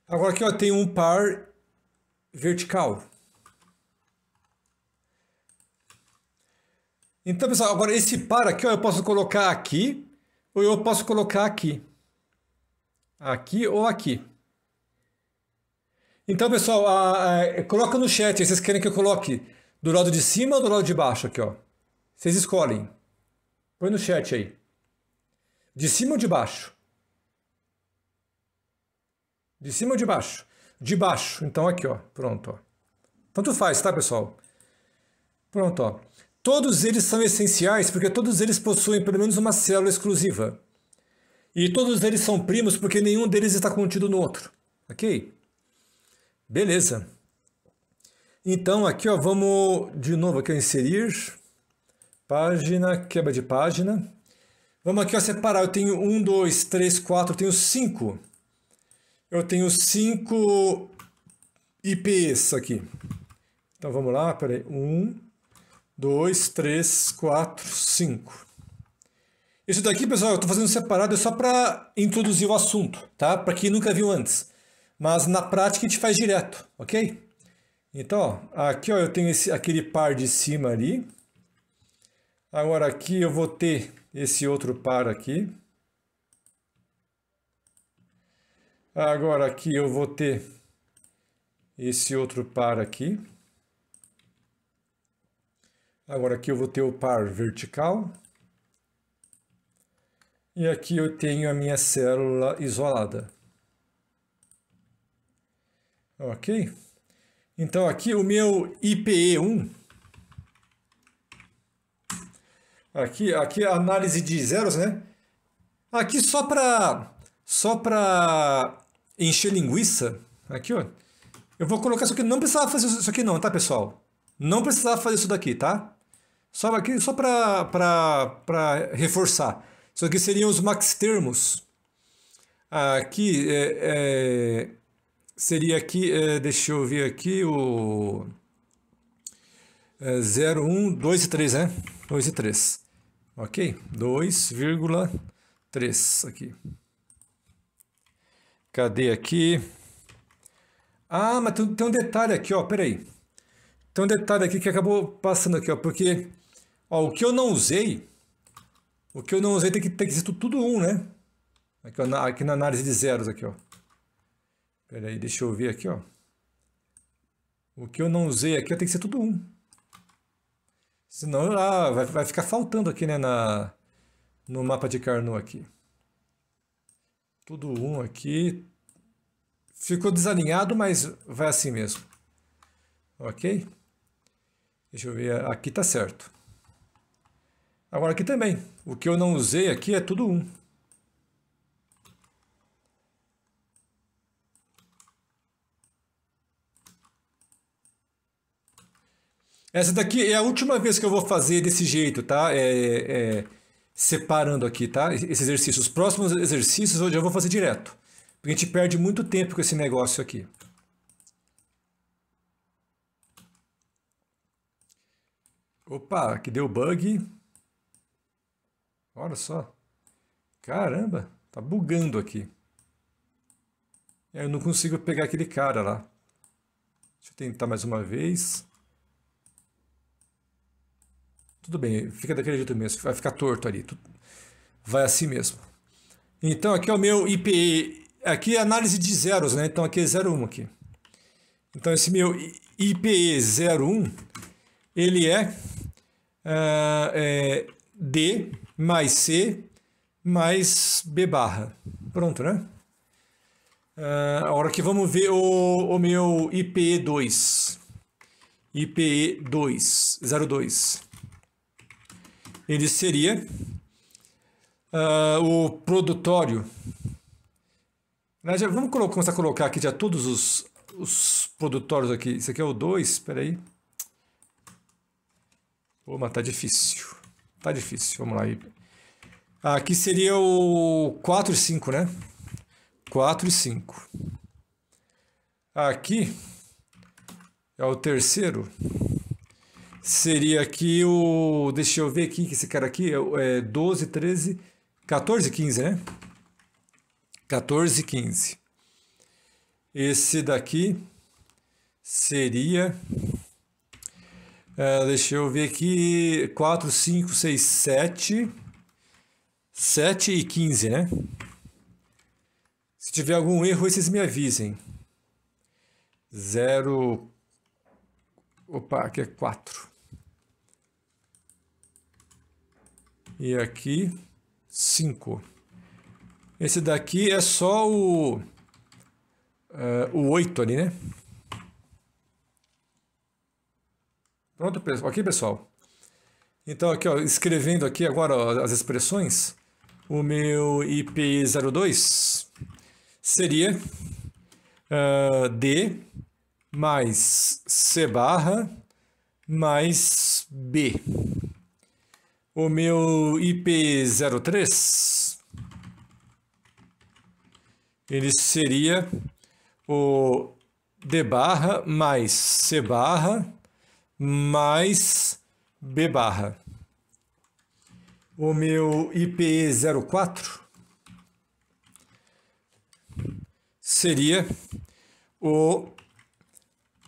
Agora aqui ó, tem um par vertical. Então, pessoal, agora esse par aqui, ó, eu posso colocar aqui, ou eu posso colocar aqui. Aqui ou aqui. Então, pessoal, a, a, é, coloca no chat, vocês querem que eu coloque do lado de cima ou do lado de baixo aqui, ó. Vocês escolhem. Põe no chat aí. De cima ou de baixo? De cima ou de baixo? De baixo. Então aqui, ó. Pronto, ó. Tanto faz, tá, pessoal? Pronto, ó. Todos eles são essenciais porque todos eles possuem pelo menos uma célula exclusiva. E todos eles são primos porque nenhum deles está contido no outro. Ok? Beleza. Então aqui ó, vamos de novo aqui ó, inserir página, quebra de página. Vamos aqui ó, separar. Eu tenho 1, 2, 3, 4, eu tenho 5. Eu tenho 5 IPs aqui. Então vamos lá, peraí. 1, 2, 3, 4, 5. Isso daqui, pessoal, eu estou fazendo separado é só para introduzir o assunto, tá? Para quem nunca viu antes. Mas na prática a gente faz direto, ok? Então, ó, aqui ó, eu tenho esse, aquele par de cima ali. Agora aqui eu vou ter esse outro par aqui. Agora aqui eu vou ter esse outro par aqui. Agora aqui eu vou ter o par vertical. E aqui eu tenho a minha célula isolada. Ok? Então aqui o meu IPE1. Aqui, aqui a análise de zeros, né? Aqui só para só para encher linguiça, aqui ó, eu vou colocar isso aqui, não precisava fazer isso aqui não, tá pessoal? Não precisava fazer isso daqui, tá? Só, aqui, só para reforçar. Isso aqui seriam os max termos. Aqui é, é, seria aqui, é, deixa eu ver aqui, o é, 0, 1, 2 e 3, né? 2 e 3. Ok? 2,3 aqui. Cadê aqui? Ah, mas tem, tem um detalhe aqui, ó, peraí. Tem um detalhe aqui que acabou passando aqui, ó, porque Ó, o que eu não usei, o que eu não usei tem que ter sido tudo 1, um, né? Aqui, ó, na, aqui na análise de zeros, aqui, ó. Pera aí, deixa eu ver aqui, ó. O que eu não usei aqui tem que ser tudo 1. Um. Senão ah, vai, vai ficar faltando aqui, né, na, no mapa de Carnot aqui. Tudo 1 um aqui. Ficou desalinhado, mas vai assim mesmo. Ok? Deixa eu ver, aqui tá certo. Agora aqui também, o que eu não usei aqui é tudo 1. Um. Essa daqui é a última vez que eu vou fazer desse jeito, tá? É, é, separando aqui, tá? Esse exercício. Os próximos exercícios eu já vou fazer direto. Porque a gente perde muito tempo com esse negócio aqui. Opa, que deu bug. Olha só. Caramba, tá bugando aqui. É, eu não consigo pegar aquele cara lá. Deixa eu tentar mais uma vez. Tudo bem, fica daquele jeito mesmo. Vai ficar torto ali. Vai assim mesmo. Então aqui é o meu IPE. Aqui é análise de zeros, né? Então aqui é 01 aqui. Então esse meu IPE 01, ele é, uh, é D mais C mais B barra. Pronto, né? Uh, ah, hora que vamos ver o, o meu IPE2. IPE2, 02. Ele seria uh, o produtório. Né, já, vamos colocar, começar a colocar aqui já todos os, os produtórios aqui. Isso aqui é o 2, espera aí. Pô, mas tá difícil. Tá difícil, vamos lá. aí Aqui seria o 4 e 5, né? 4 e 5. Aqui é o terceiro. Seria aqui o... Deixa eu ver aqui, que esse cara aqui é 12, 13, 14, 15, né? 14, 15. Esse daqui seria é, deixa eu ver aqui. 4, 5, 6, 7. 7 e 15, né? Se tiver algum erro, vocês me avisem. 0. Opa, aqui é 4. E aqui 5. Esse daqui é só o, uh, o 8 ali, né? Pronto, pessoal. Aqui, pessoal. Então, aqui, ó, escrevendo aqui agora ó, as expressões, o meu IP02 seria uh, D mais C barra mais B. O meu IP03 ele seria o D barra mais C barra mais B barra. O meu IPE 04 seria o.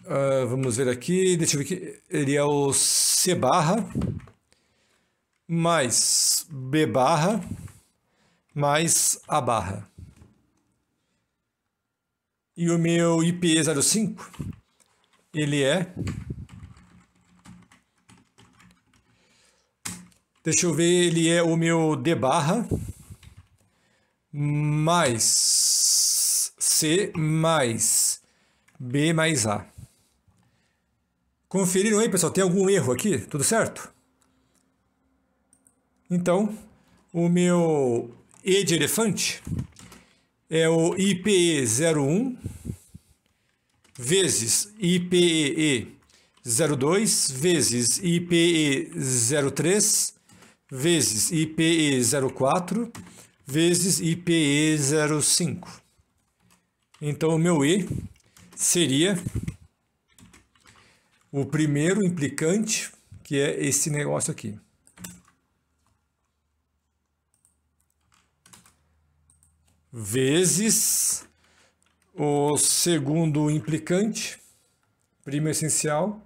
Uh, vamos ver aqui, deixa eu ver aqui. Ele é o C barra mais B barra mais A barra. E o meu IP05, ele é Deixa eu ver, ele é o meu D barra mais C mais B mais A. Conferiram aí, pessoal? Tem algum erro aqui? Tudo certo? Então, o meu E de elefante é o IPE01 vezes IPE02 vezes IPE03 vezes IPE04 vezes IPE05. Então, o meu E seria o primeiro implicante, que é esse negócio aqui. Vezes o segundo implicante, primo essencial,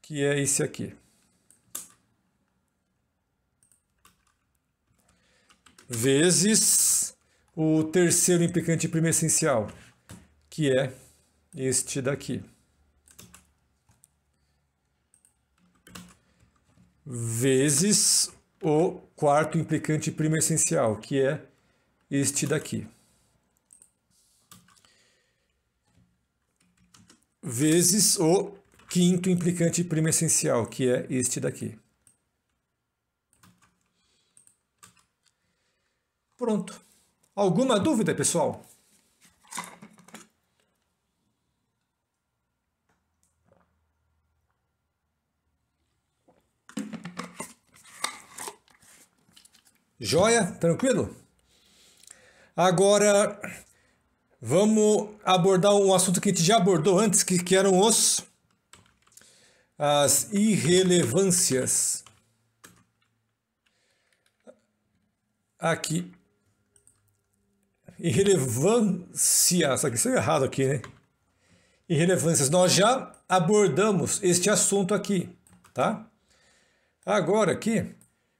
que é esse aqui. vezes o terceiro implicante primo essencial, que é este daqui. Vezes o quarto implicante primo essencial, que é este daqui. Vezes o quinto implicante primo essencial, que é este daqui. Pronto. Alguma dúvida, pessoal? Joia? Tranquilo? Agora vamos abordar um assunto que a gente já abordou antes, que, que eram os as irrelevâncias. Aqui irrelevância, só que isso é errado aqui, né? Irrelevâncias. Nós já abordamos este assunto aqui, tá? Agora aqui,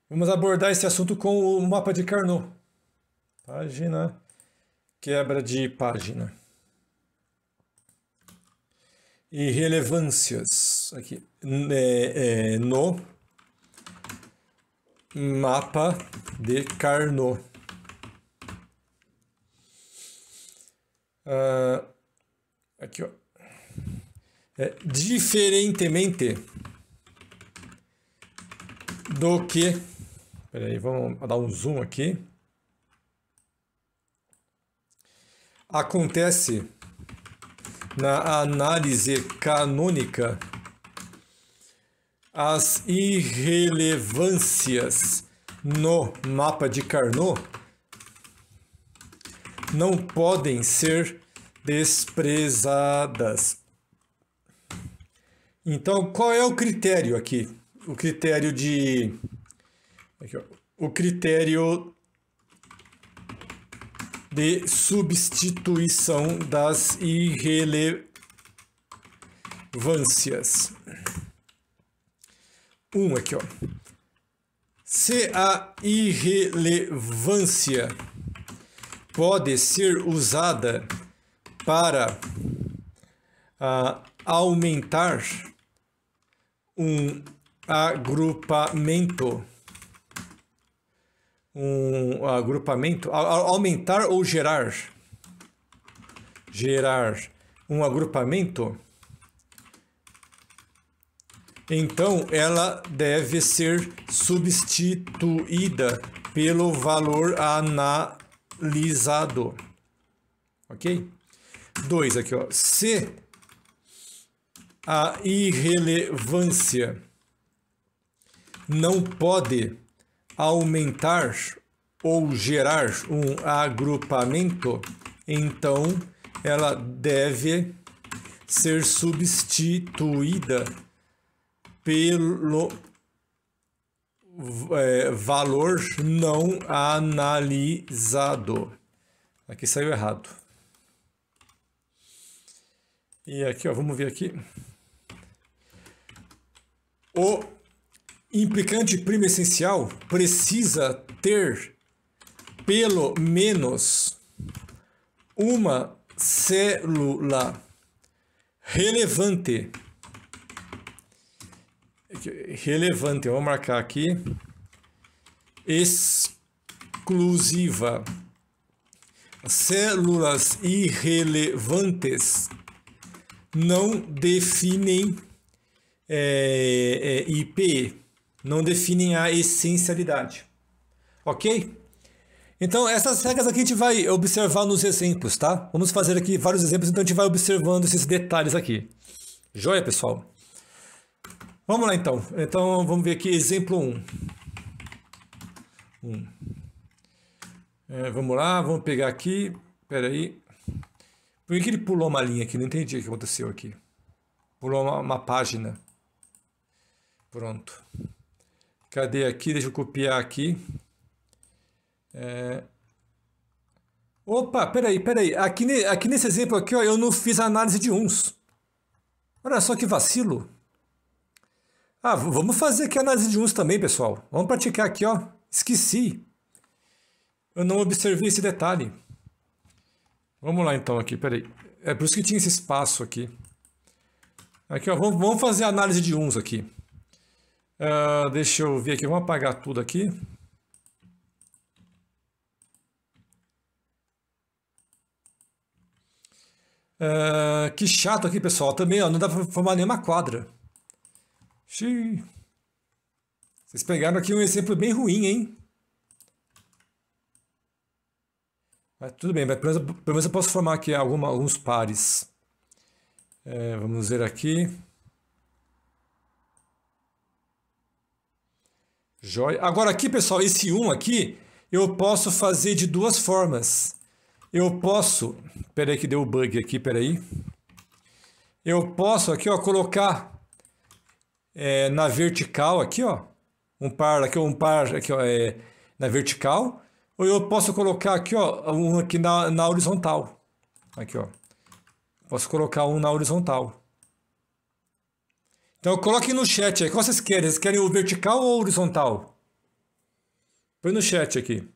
vamos abordar esse assunto com o mapa de Carnot. Página, quebra de página. Irrelevâncias aqui é, é, no mapa de Carnot. Uh, aqui, ó. É, diferentemente do que. Peraí, vamos dar um zoom aqui. Acontece na análise canônica as irrelevâncias no mapa de Carnot não podem ser desprezadas. Então, qual é o critério aqui? O critério de. Aqui, o critério de substituição das irrelevâncias. Um aqui, ó. Se a irrelevância pode ser usada para uh, aumentar um agrupamento, um agrupamento, aumentar ou gerar, gerar um agrupamento, então ela deve ser substituída pelo valor ana utilizado. Ok? Dois aqui, ó. Se a irrelevância não pode aumentar ou gerar um agrupamento, então ela deve ser substituída pelo é, valor não analisado. Aqui saiu errado. E aqui, ó, vamos ver aqui. O implicante primo essencial precisa ter pelo menos uma célula relevante relevante, eu vou marcar aqui, exclusiva. Células irrelevantes não definem é, é, IP, não definem a essencialidade. Ok? Então, essas regras aqui a gente vai observar nos exemplos, tá? Vamos fazer aqui vários exemplos, então a gente vai observando esses detalhes aqui. Joia, pessoal? Vamos lá então. Então vamos ver aqui exemplo 1. Um. É, vamos lá, vamos pegar aqui. Pera aí. Por que, ele pulou uma linha aqui? Não entendi o que aconteceu aqui. Pulou uma, uma página. Pronto. Cadê aqui? Deixa eu copiar aqui. É... Opa, peraí, peraí. Aqui, aqui nesse exemplo aqui, ó, eu não fiz análise de uns. Olha só que vacilo. Ah, vamos fazer aqui a análise de uns também, pessoal. Vamos praticar aqui, ó. Esqueci. Eu não observei esse detalhe. Vamos lá então aqui, peraí. É por isso que tinha esse espaço aqui. Aqui, ó, vamos, vamos fazer a análise de uns aqui. Uh, deixa eu ver aqui, vamos apagar tudo aqui. Uh, que chato aqui, pessoal. Também ó, não dá para formar nenhuma quadra. Xiii. Vocês pegaram aqui um exemplo bem ruim, hein? Mas tudo bem, mas pelo menos eu posso formar aqui alguma, alguns pares. É, vamos ver aqui. Joia. Agora aqui, pessoal, esse 1 aqui, eu posso fazer de duas formas. Eu posso... Peraí que deu bug aqui, peraí. Eu posso aqui, ó, colocar é, na vertical aqui, ó. Um par aqui, um par aqui, ó, é, na vertical. Ou eu posso colocar aqui, ó, um aqui na, na horizontal. Aqui, ó. Posso colocar um na horizontal. Então coloquem no chat aí, qual vocês querem? Vocês querem o vertical ou o horizontal? Põe no chat aqui.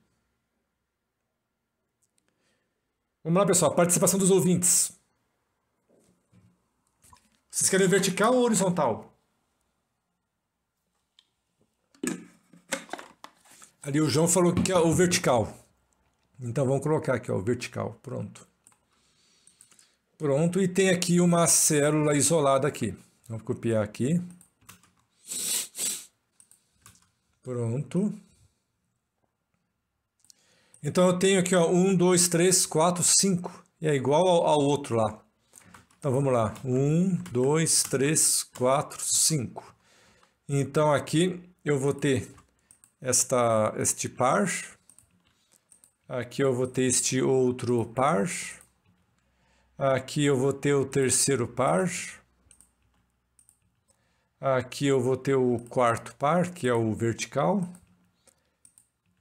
Vamos lá, pessoal. Participação dos ouvintes. Vocês querem vertical ou horizontal? Ali o João falou que é o vertical. Então vamos colocar aqui ó, o vertical, pronto. Pronto, e tem aqui uma célula isolada aqui. Vamos copiar aqui. Pronto. Então eu tenho aqui ó, 1, 2, 3, 4, 5. E é igual ao, ao outro lá. Então vamos lá. 1, 2, 3, 4, 5. Então aqui eu vou ter esta, este par, aqui eu vou ter este outro par, aqui eu vou ter o terceiro par, aqui eu vou ter o quarto par, que é o vertical,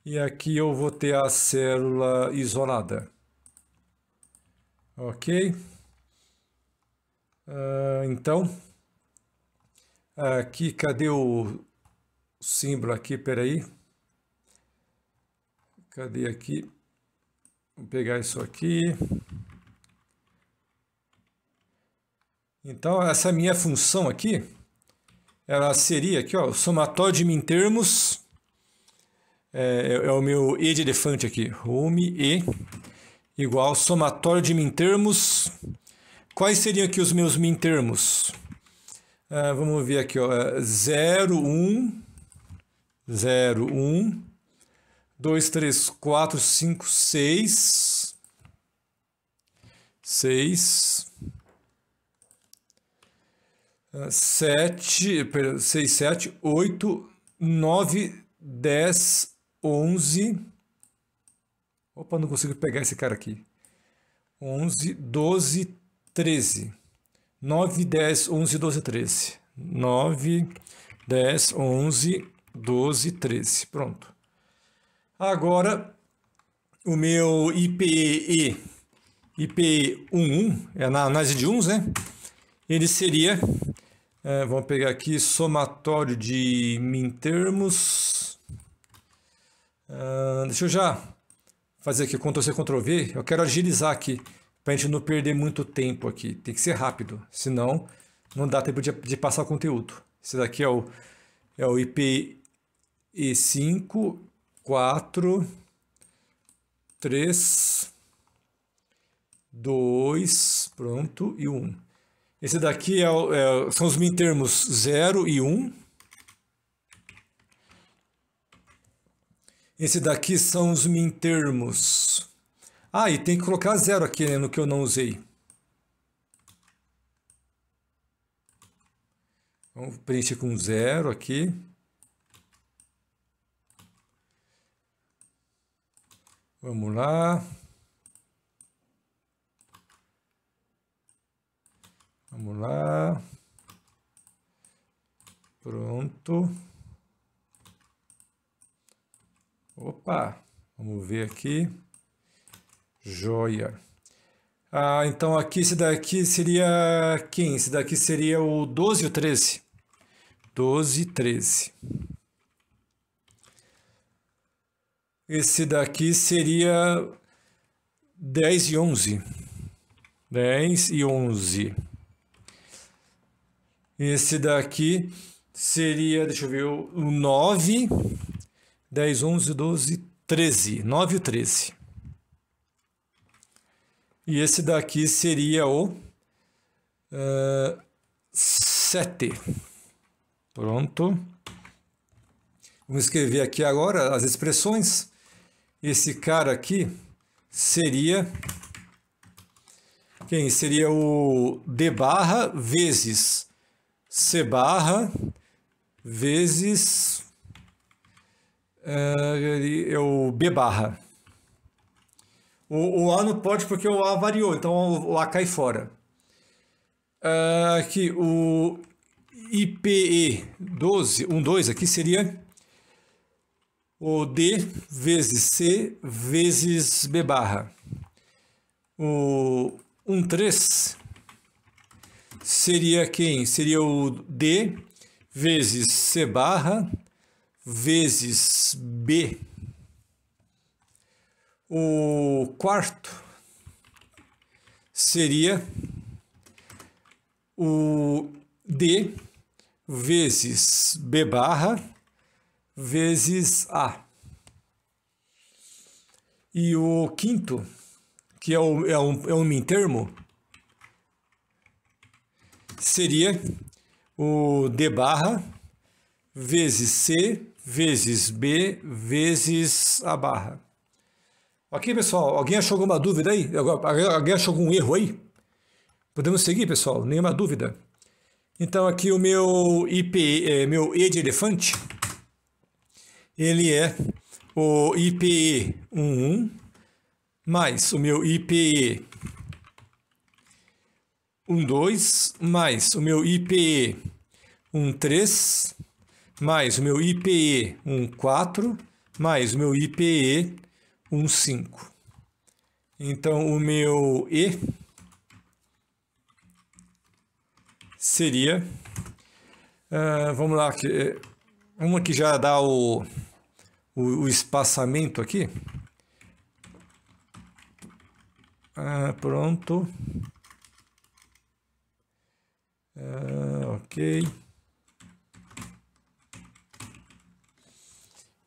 e aqui eu vou ter a célula isolada. Ok? Uh, então, aqui, cadê o símbolo aqui? Peraí. Cadê aqui? Vou pegar isso aqui. Então, essa minha função aqui, ela seria aqui, ó, o somatório de min termos é, é, é, o meu E de elefante aqui, home E, igual somatório de mintermos. Quais seriam aqui os meus mintermos? Ah, vamos ver aqui, ó, 0, 1, 0, 1, dois, três, quatro, cinco, seis, seis, ah, sete, seis, sete, oito, nove, dez, onze. Opa, não consigo pegar esse cara aqui. onze, doze, treze, nove, dez, onze, doze, treze, nove, dez, onze, doze, treze. Pronto. Agora, o meu IPE, IP11, é na análise de uns, né? Ele seria, é, vamos pegar aqui, somatório de mintermos. Ah, deixa eu já fazer aqui Ctrl-C, Ctrl-V. Eu quero agilizar aqui, para a gente não perder muito tempo aqui. Tem que ser rápido, senão não dá tempo de, de passar o conteúdo. Esse daqui é o, é o IP E5, quatro, três, dois, pronto, e um. Esse daqui é, é, são os mintermos zero e Um. Esse daqui são os mintermos. Ah, e tem que colocar zero aqui né, no que eu não usei. Vamos preencher com zero aqui. Vamos lá. Vamos lá. Pronto. Opa, vamos ver aqui. Joia. Ah, então aqui esse daqui seria quem? Esse daqui seria o 12 ou 13? 12 e 13. Esse daqui seria 10 e 11. 10 e 11. Esse daqui seria, deixa eu ver, o 9, 10, 11, 12, 13. 9 e 13. E esse daqui seria o uh, eh, 7. Pronto. Vamos escrever aqui agora as expressões. Esse cara aqui seria quem? Seria o D barra vezes C barra vezes é, é o B barra. O, o, A não pode porque o A variou, então o, A cai fora. É, aqui, o IPE 12, 12 aqui seria o D vezes C vezes B barra. O um três seria quem? Seria o D vezes C barra vezes B. O quarto seria o D vezes B barra vezes A. E o quinto, que é, o, é, um, é um mintermo, seria o D barra vezes C vezes B vezes a barra. Ok, pessoal? Alguém achou alguma dúvida aí? Alguém achou algum erro aí? Podemos seguir, pessoal? Nenhuma dúvida? Então, aqui o meu, IP, é, eh, meu E de elefante ele é o IPE 11 mais o meu IPE 12 mais o meu IPE 13 mais o meu IPE 14 mais o meu IPE 15. Então o meu E seria, uh, vamos lá, que eh, uma que já dá o, o, o espaçamento aqui. Ah, pronto. Ah, ok.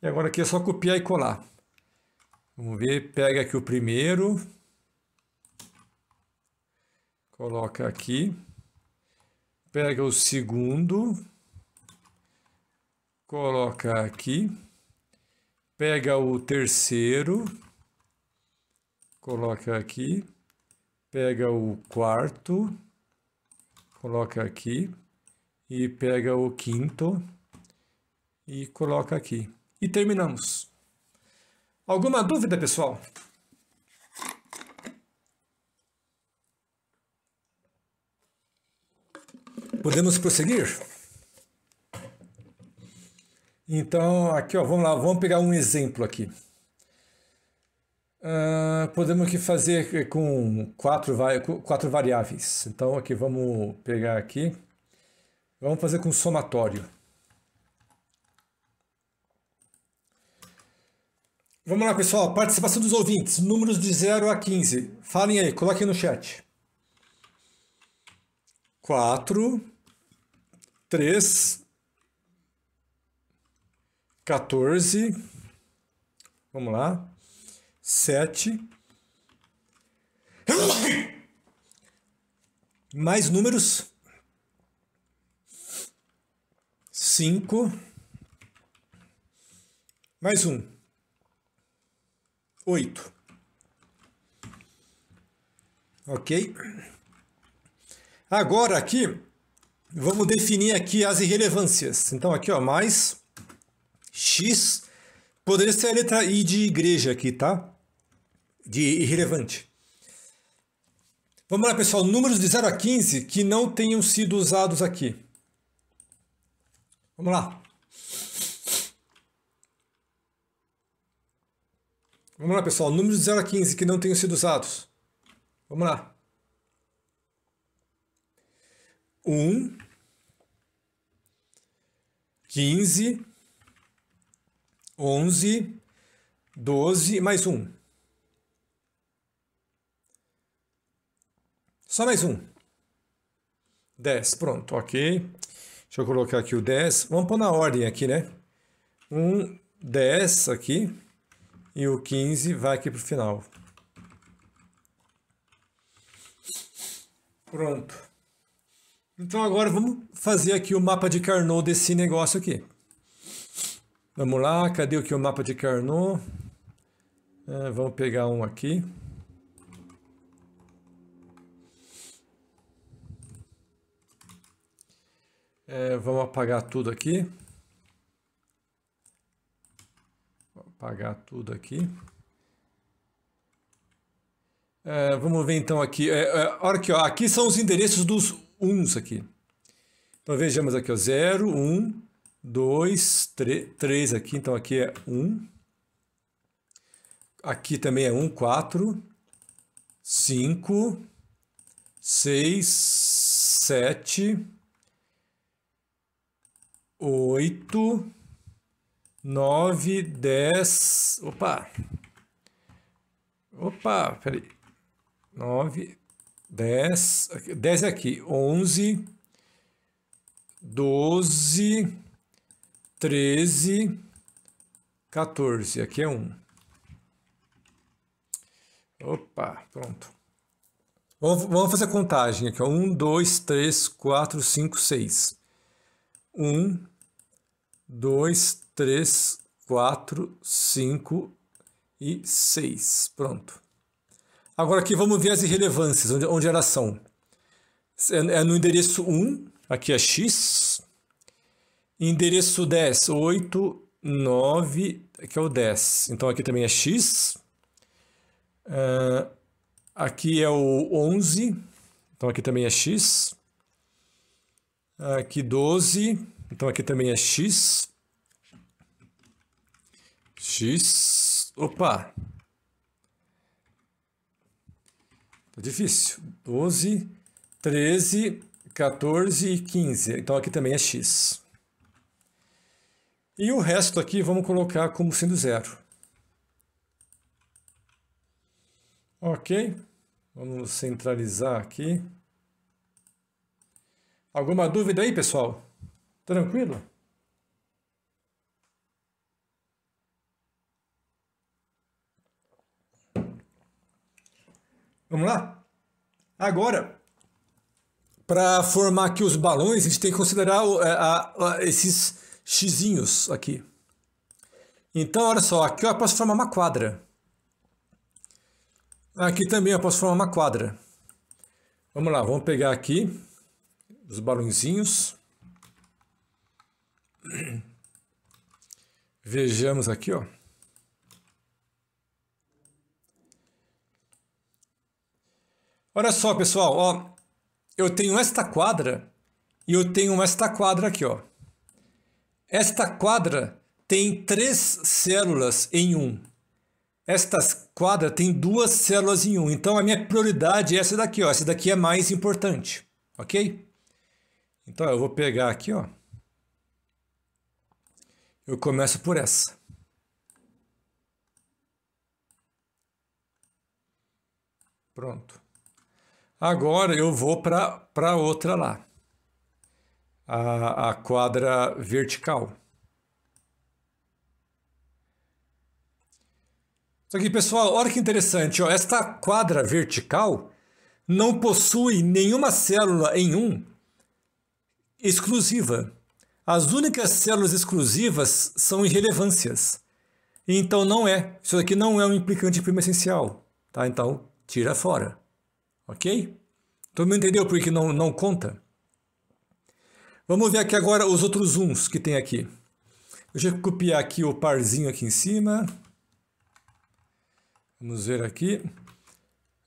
E agora aqui é só copiar e colar. Vamos ver, pega aqui o primeiro. Coloca aqui. Pega o segundo coloca aqui, pega o terceiro, coloca aqui, pega o quarto, coloca aqui, e pega o quinto e coloca aqui. E terminamos. Alguma dúvida, pessoal? Podemos prosseguir? Então, aqui, ó, vamos lá, vamos pegar um exemplo aqui. Uh, podemos aqui fazer com quatro, quatro variáveis. Então, aqui, vamos pegar aqui. Vamos fazer com somatório. Vamos lá, pessoal. Participação dos ouvintes. Números de 0 a 15. Falem aí, coloquem no chat. 4, 3, 14, vamos lá, 7, mais números, 5, mais um, 8, ok? Agora aqui, vamos definir aqui as irrelevâncias, então aqui ó, mais X poderia ser a letra I de igreja aqui, tá? De irrelevante. Vamos lá, pessoal. Números de 0 a 15 que não tenham sido usados aqui. Vamos lá. Vamos lá, pessoal. Números de 0 a 15 que não tenham sido usados. Vamos lá. 1, 15, 11, 12, mais um. Só mais um. 10, pronto, ok. Deixa eu colocar aqui o 10. Vamos pôr na ordem aqui, né? Um 10 aqui e o 15 vai aqui para o final. Pronto. Então agora vamos fazer aqui o mapa de Carnot desse negócio aqui. Vamos lá, cadê aqui o mapa de Carnot? É, vamos pegar um aqui. É, vamos apagar tudo aqui. Vou apagar tudo aqui. É, vamos ver então aqui. É, é, olha aqui, ó, aqui são os endereços dos uns aqui. Então vejamos aqui, 0, 1, 2, 3 aqui, então aqui é 1. Um. Aqui também é 1, 4, 5, 6, 7, 8, 9, 10. Opa! Opa, peraí. 9, 10. 10 é aqui. 11, 12, 13, 14. Aqui é 1. Opa, pronto. Vamos, fazer a contagem aqui. 1, 2, 3, 4, 5, 6. 1, 2, 3, 4, 5 e 6. Pronto. Agora aqui vamos ver as irrelevâncias, onde, onde elas são. É, é no endereço 1, aqui é x, Endereço 10, 8, 9, aqui é o 10. Então aqui também é x. Uh, aqui é o 11, então aqui também é x. Ah, aqui 12, então aqui também é x. X, opa. Tá difícil. 12, 13, 14 e 15. Então aqui também é x. E o resto aqui vamos colocar como sendo zero. Ok. Vamos centralizar aqui. Alguma dúvida aí, pessoal? Tranquilo? Vamos lá? Agora, para formar aqui os balões, a gente tem que considerar uh, uh, uh, esses xizinhos aqui. Então, olha só, aqui eu posso formar uma quadra. Aqui também eu posso formar uma quadra. Vamos lá, vamos pegar aqui os balãozinhos. Vejamos aqui, ó. Olha só, pessoal, ó. Eu tenho esta quadra e eu tenho esta quadra aqui, ó. Esta quadra tem três células em um. Esta quadra tem duas células em um. Então, a minha prioridade é essa daqui. Ó. Essa daqui é mais importante, ok? Então, eu vou pegar aqui. ó. Eu começo por essa. Pronto. Agora eu vou para outra lá a, a quadra vertical. Isso aqui, pessoal, olha que interessante. Ó, esta quadra vertical não possui nenhuma célula em um exclusiva. As únicas células exclusivas são irrelevâncias. Então não é. Isso aqui não é um implicante prima essencial. Tá? Então, tira fora. Ok? Todo mundo entendeu por que não, não conta? Vamos ver aqui agora os outros uns que tem aqui. Deixa eu copiar aqui o parzinho aqui em cima. Vamos ver aqui.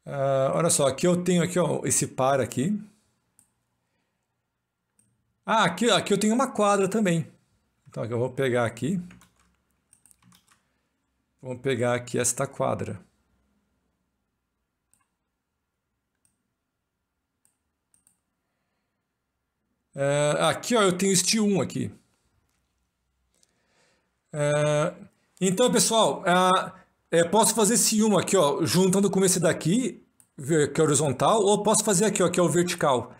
Uh, olha só, aqui eu tenho aqui ó, esse par aqui. Ah, aqui, aqui eu tenho uma quadra também. Então eu vou pegar aqui. Vamos pegar aqui esta quadra. Uh, aqui, ó, eu tenho este 1 aqui. Uh, então, pessoal, uh, posso fazer esse 1 aqui, ó, juntando com esse daqui, que é horizontal, ou posso fazer aqui, ó, que é o vertical.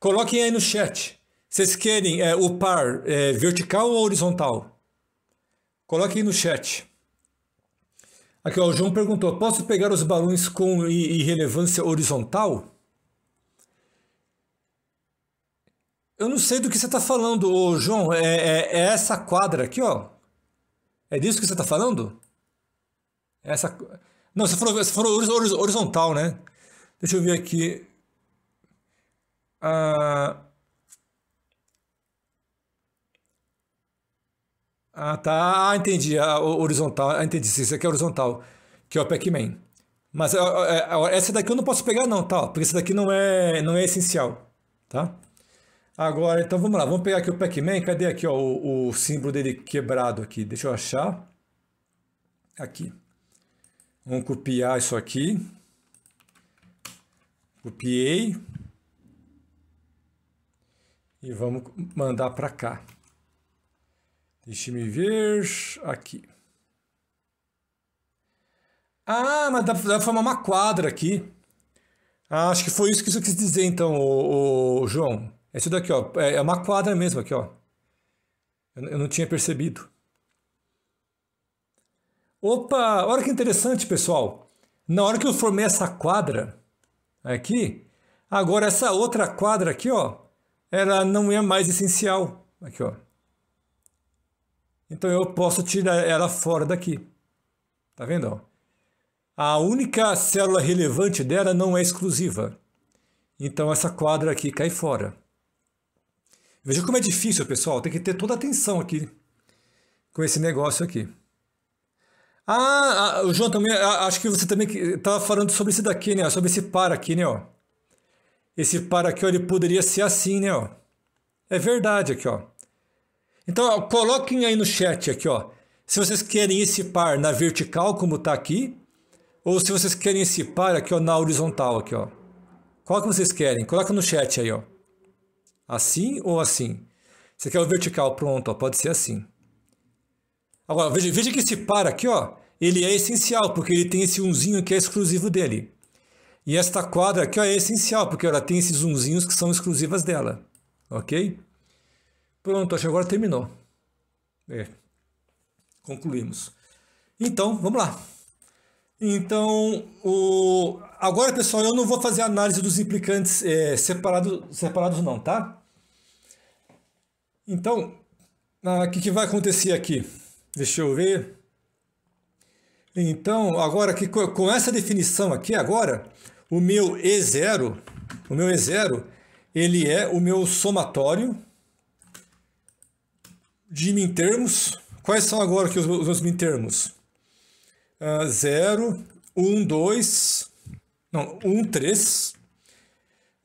Coloquem aí no chat. Vocês querem é, o par é, vertical ou horizontal? Coloquem aí no chat. Aqui, ó, o João perguntou, posso pegar os balões com irrelevância horizontal? Eu não sei do que você está falando, ô João. É, é, é, essa quadra aqui, ó. É disso que você está falando? É essa. Não, você falou, você falou horizontal, né? Deixa eu ver aqui. Ah. Ah, tá. Ah, entendi. A ah, horizontal. Ah, entendi. Isso aqui é horizontal. Que é o Pac-Man. Mas é, essa daqui eu não posso pegar, não, tá? Porque essa daqui não é, não é essencial, tá? Agora, então vamos lá, vamos pegar aqui o Pac-Man. Cadê aqui ó, o, o símbolo dele quebrado aqui? Deixa eu achar. Aqui. Vamos copiar isso aqui. Copiei. E vamos mandar para cá. Deixe-me ver aqui. Ah, mas dá para formar uma quadra aqui. Ah, acho que foi isso que você quis dizer então, o, João. É isso daqui, ó, é, é uma quadra mesmo aqui, ó. Eu não tinha percebido. Opa, olha que interessante, pessoal. Na hora que eu formei essa quadra aqui, agora essa outra quadra aqui, ó, ela não é mais essencial. Aqui, ó. Então eu posso tirar ela fora daqui. Tá vendo? Ó? A única célula relevante dela não é exclusiva. Então essa quadra aqui cai fora. Veja como é difícil, pessoal. Tem que ter toda a atenção aqui com esse negócio aqui. Ah, ah o João, também, ah, acho que você também estava tá falando sobre esse daqui, né? Sobre esse par aqui, né? Esse par aqui, ele poderia ser assim, né? É verdade aqui, ó. Então, coloquem aí no chat aqui, ó. Se vocês querem esse par na vertical, como está aqui, ou se vocês querem esse par aqui, ó, na horizontal aqui, ó. Qual que vocês querem? Coloca no chat aí, ó. Assim ou assim? Você quer o vertical, pronto, ó, pode ser assim. Agora, veja, veja que esse par aqui, ó, ele é essencial, porque ele tem esse unzinho que é exclusivo dele. E esta quadra aqui ó, é essencial, porque ela tem esses unzinhos que são exclusivas dela. Ok? Pronto, acho que agora terminou. É. Concluímos. Então, vamos lá. Então, o... agora, pessoal, eu não vou fazer análise dos implicantes é, separado, separados não, tá? Então, ah, o que, que vai acontecer aqui? Deixa eu ver. Então, agora que com essa definição aqui agora, o meu E0, o meu E0, ele é o meu somatório de mintermos. Quais são agora que os meus mintermos? Uh, 0, 1, 2, não, 1, 3,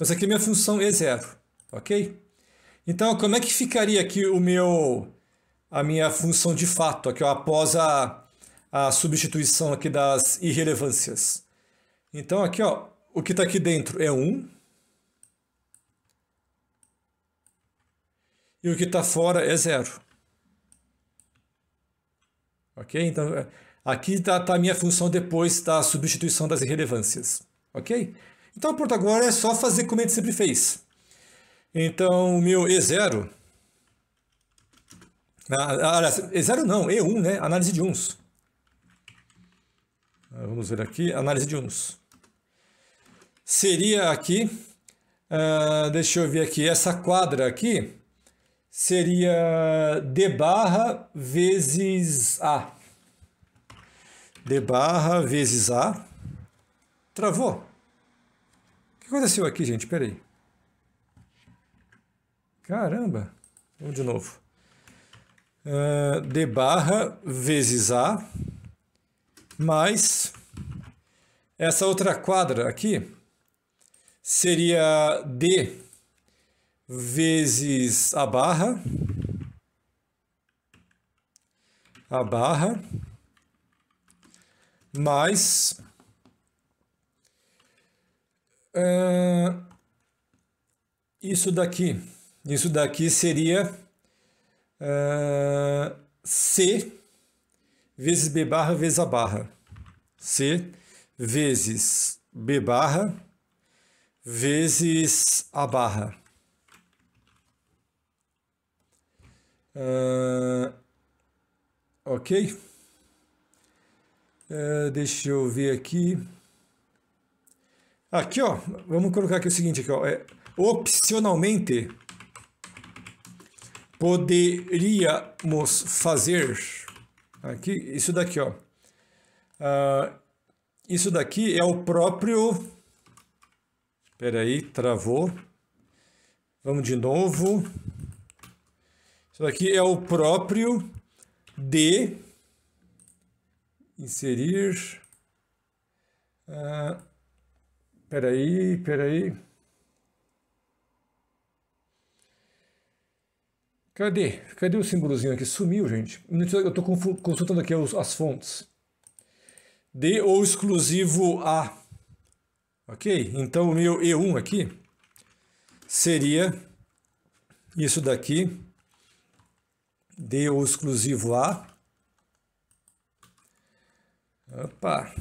Então, essa aqui é a minha função E0, ok? Então, como é que ficaria aqui o meu, a minha função de fato, aqui ó, após a, a substituição aqui das irrelevâncias? Então, aqui, ó, o que está aqui dentro é 1. E o que está fora é 0. Ok? Então, é, aqui está tá a minha função depois da substituição das irrelevâncias. Ok? Então, pronto, agora é só fazer como a gente sempre fez. Então, o meu E0... Ah, aliás, E0 não, E1, né? Análise de uns. Ah, vamos ver aqui, análise de uns. Seria aqui, uh, deixa eu ver aqui, essa quadra aqui seria D barra vezes A. D barra vezes A. Travou que aconteceu aqui, gente? Peraí. Caramba. Vamos de novo. Uh, D barra vezes A mais essa outra quadra aqui seria D vezes a barra, a barra, mais Uh, isso daqui. Isso daqui seria uh, C vezes B barra vezes a barra. C vezes B barra vezes a barra. Uh, ok? Uh, deixa eu ver aqui. Aqui, ó, vamos colocar aqui o seguinte, aqui, ó, é, opcionalmente poderíamos fazer aqui isso daqui, ó. Uh, isso daqui é o próprio. Espera aí, travou. Vamos de novo. Isso daqui é o próprio de inserir. Uh, Peraí, peraí. Cadê? Cadê o símbolozinho aqui? Sumiu, gente. Eu estou consultando aqui as fontes. D ou exclusivo A. Ok? Então, o meu E1 aqui seria isso daqui. D ou exclusivo A. Opa!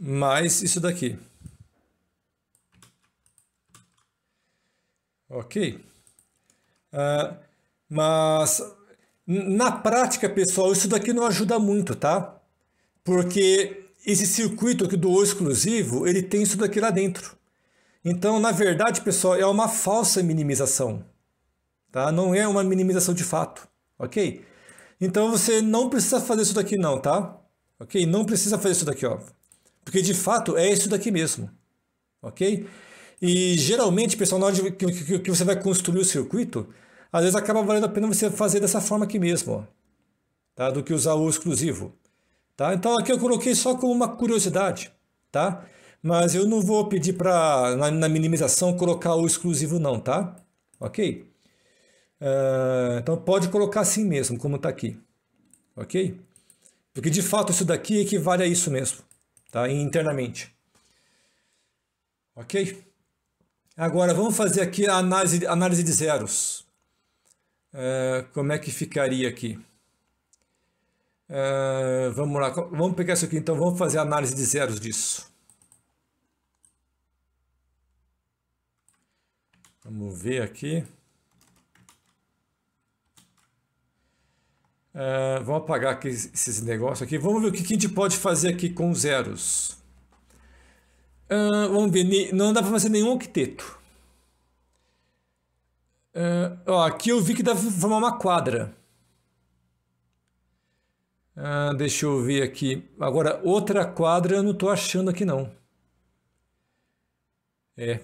Mais isso daqui. Ok? Uh, mas na prática, pessoal, isso daqui não ajuda muito, tá? Porque esse circuito aqui do O exclusivo, ele tem isso daqui lá dentro. Então, na verdade, pessoal, é uma falsa minimização, tá? Não é uma minimização de fato, ok? Então, você não precisa fazer isso daqui não, tá? Ok? Não precisa fazer isso daqui, ó. Porque, de fato, é isso daqui mesmo, ok? E geralmente, pessoal, na hora de, que, que, que, você vai construir o circuito, às vezes acaba valendo a pena você fazer dessa forma aqui mesmo, ó, tá? do que usar o exclusivo. Tá? Então aqui eu coloquei só como uma curiosidade, tá? Mas eu não vou pedir para, na, na, minimização, colocar o exclusivo não, tá? Ok? Uh, então pode colocar assim mesmo, como está aqui. Ok? Porque de fato isso daqui equivale a isso mesmo, tá? internamente. Ok? Agora, vamos fazer aqui a análise, análise de zeros. É, como é que ficaria aqui? É, vamos lá, vamos pegar isso aqui então, vamos fazer a análise de zeros disso. Vamos ver aqui. É, vamos apagar aqui esses negócios aqui. Vamos ver o que a gente pode fazer aqui com zeros. Uh, vamos ver, não dá para fazer nenhum octeto. Uh, ó, aqui eu vi que dá para formar uma quadra. Uh, deixa eu ver aqui. Agora, outra quadra eu não estou achando aqui não. É.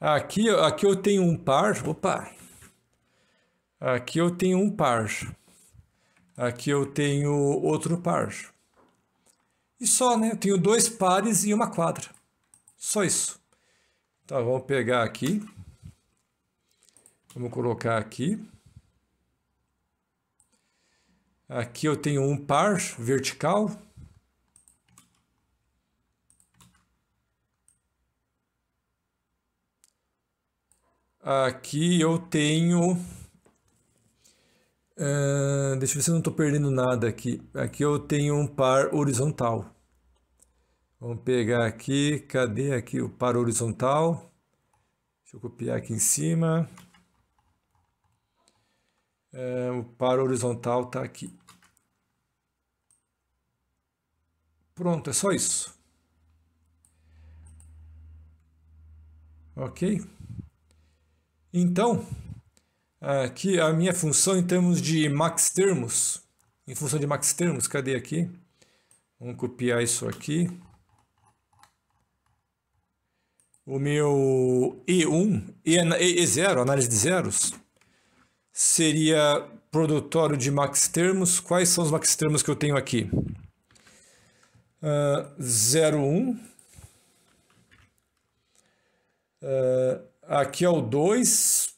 Aqui, aqui eu tenho um par. Opa! Aqui eu tenho um par. Aqui eu tenho outro par. E só, né? Eu tenho dois pares e uma quadra. Só isso. Então, vamos pegar aqui. Vamos colocar aqui. Aqui eu tenho um par vertical. Aqui eu tenho Uh, deixa eu ver se eu não estou perdendo nada aqui. Aqui eu tenho um par horizontal. Vamos pegar aqui, cadê aqui o par horizontal? Deixa eu copiar aqui em cima. o par horizontal está aqui. Pronto, é só isso. Ok? Então, ah, aqui a minha função em termos de max termos. Em função de max termos, cadê aqui? Vamos copiar isso aqui. O meu E1, E0, análise de zeros, seria produtório de max termos. Quais são os max termos que eu tenho aqui? Uh, 01. Uh, aqui é o 2,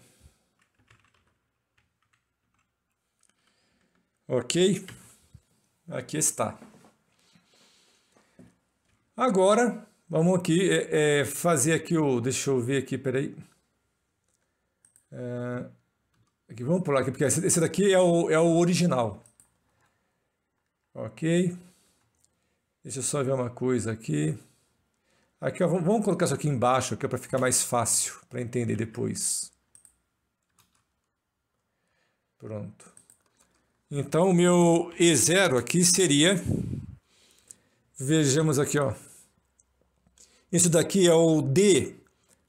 Ok? Aqui está. Agora, vamos aqui é, é, fazer aqui o... Deixa eu ver aqui, peraí. É, aqui, vamos pular aqui, porque esse, esse daqui é o, é o original. Ok? Deixa eu só ver uma coisa aqui. Aqui, ó, vamos colocar isso aqui embaixo, aqui é para ficar mais fácil para entender depois. Pronto. Então, o meu E0 aqui seria, vejamos aqui, ó. Isso daqui é o D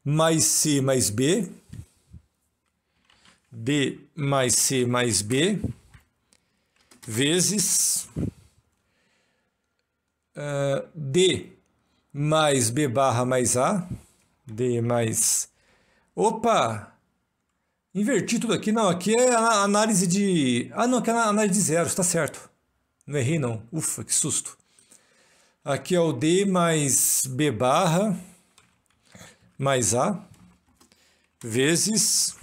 mais C mais B. D mais C mais B vezes uh, D mais B barra mais A. D mais... Opa! Inverti tudo aqui. Não, aqui é análise de... Ah, não, aqui é análise de zero está certo. Não errei, não. Ufa, que susto. Aqui é o D mais B barra mais A vezes...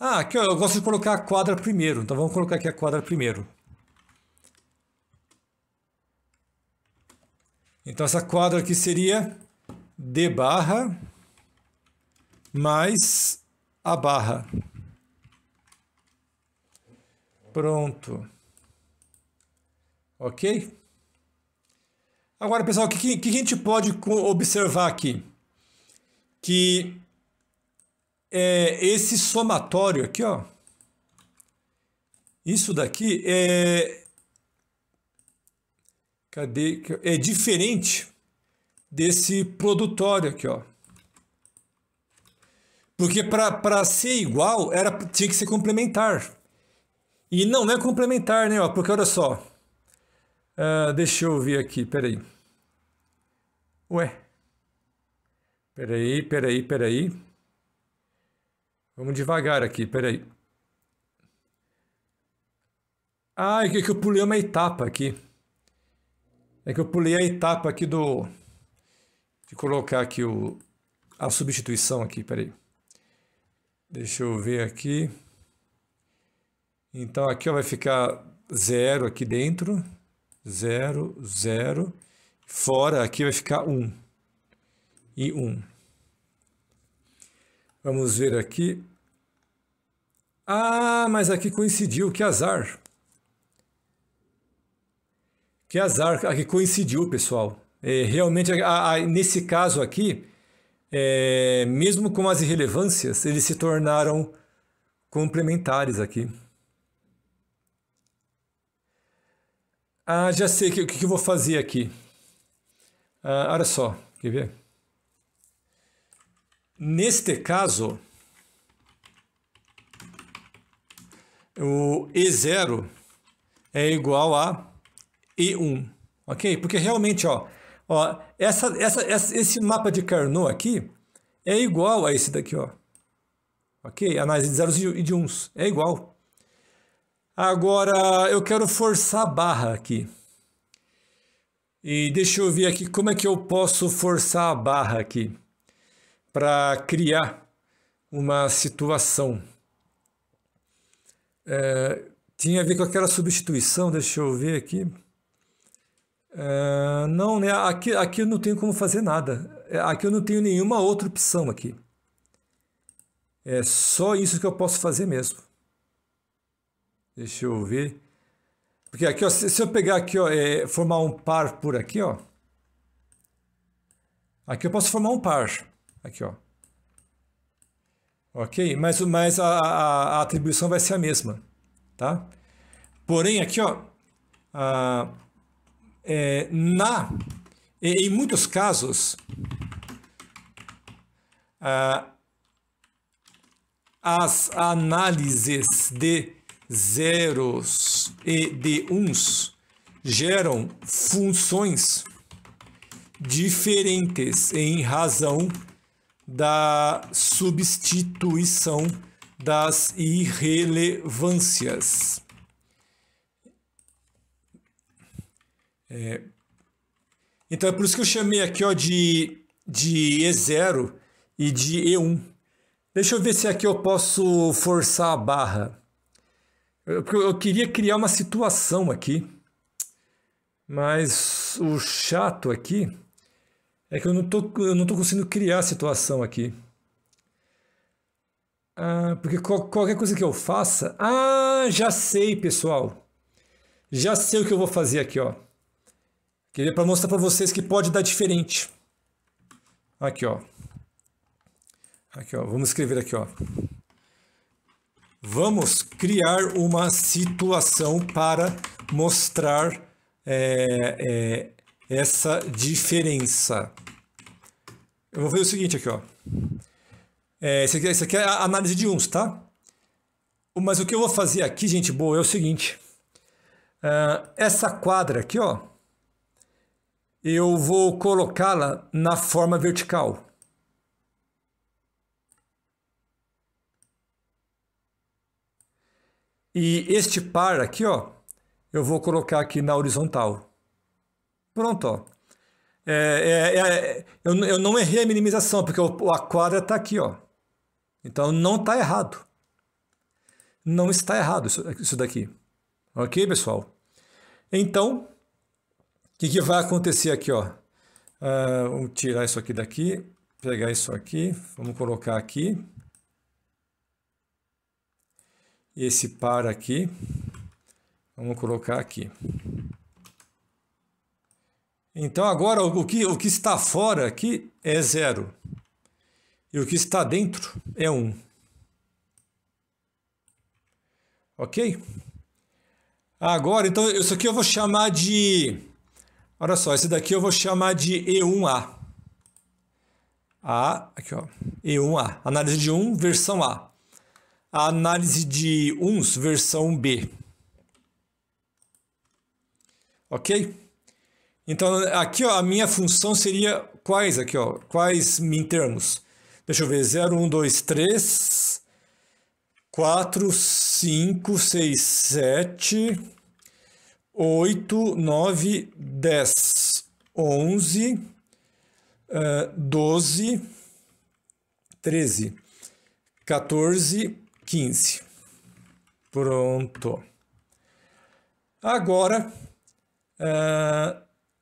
Ah, aqui eu gosto de colocar a quadra primeiro. Então vamos colocar aqui a quadra primeiro. Então essa quadra aqui seria D barra mais a barra. Pronto. Ok? Agora, pessoal, o que, que, a gente pode observar aqui? Que é, esse somatório aqui, ó. Isso daqui é. Cadê? É diferente desse produtório aqui, ó. Porque para ser igual, era tinha que ser complementar. E não é complementar, né? Ó, porque olha só. Uh, deixa eu ver aqui, peraí. Ué. Peraí, peraí, peraí. Vamos devagar aqui, peraí. Ah, é, é que eu pulei uma etapa aqui. É que eu pulei a etapa aqui do... De colocar aqui o, a substituição aqui, peraí. Deixa eu ver aqui. Então aqui ó, vai ficar zero aqui dentro, zero, zero. Fora aqui vai ficar um e um. Vamos ver aqui. Ah, mas aqui coincidiu, que azar. Que azar, aqui coincidiu, pessoal. É, realmente, a, a, nesse caso aqui, é, mesmo com as irrelevâncias, eles se tornaram complementares aqui. Ah, já sei o que, que, eu vou fazer aqui. Ah, olha só, quer ver? Neste caso, o E0 é igual a E1, ok? Porque realmente, ó, Ó, essa, essa, essa, esse mapa de Carnot aqui é igual a esse daqui, ó. Ok? Análise de zeros e de uns. É igual. Agora, eu quero forçar a barra aqui. E deixa eu ver aqui como é que eu posso forçar a barra aqui para criar uma situação. É, tinha a ver com aquela substituição, deixa eu ver aqui. É, não, né? Aqui, aqui eu não tenho como fazer nada. É, aqui eu não tenho nenhuma outra opção aqui. É só isso que eu posso fazer mesmo. Deixa eu ver. Porque aqui, ó, se, se eu pegar aqui, ó, é, formar um par por aqui, ó. Aqui eu posso formar um par. Aqui, ó. Ok? Mas, mas a, a, a atribuição vai ser a mesma, tá? Porém, aqui, ó. A, é, na, em muitos casos, ah, as análises de zeros e de uns geram funções diferentes em razão da substituição das irrelevâncias. É... Então é por isso que eu chamei aqui ó, de, de E0 e de E1. Deixa eu ver se aqui eu posso forçar a barra. Eu, eu queria criar uma situação aqui, mas o chato aqui é que eu não tô, eu não tô conseguindo criar a situação aqui. Ah, porque qual, qualquer coisa que eu faça... Ah, já sei, pessoal. Já sei o que eu vou fazer aqui, ó. Queria é para mostrar para vocês que pode dar diferente. Aqui, ó. Aqui, ó. Vamos escrever aqui, ó. Vamos criar uma situação para mostrar é, é, essa diferença. Eu vou fazer o seguinte aqui, ó. É, aqui, é, aqui é a análise de uns, tá? Mas o que eu vou fazer aqui, gente boa, é o seguinte. Uh, essa quadra aqui, ó eu vou colocá-la na forma vertical. E este par aqui, ó, eu vou colocar aqui na horizontal. Pronto, ó. É, é, é, eu, eu não errei a minimização, porque o, a quadra está aqui, ó. Então não está errado. Não está errado isso, isso daqui. Ok, pessoal? Então, que, que vai acontecer aqui, ó? Uh, vamos tirar isso aqui daqui, pegar isso aqui, vamos colocar aqui. Esse par aqui, vamos colocar aqui. Então agora o que, o que está fora aqui é zero. E o que está dentro é um. Ok? Agora, então, isso aqui eu vou chamar de Olha só, esse daqui eu vou chamar de E1A. A, aqui ó, E1A, análise de 1, versão A. A análise de uns, versão B. Ok? Então, aqui ó, a minha função seria quais aqui, ó, quais em termos? Deixa eu ver, 0, 1, 2, 3, 4, 5, 6, 7... 8, 9, 10, 11, 12, 13, 14, 15. Pronto. Agora, eh,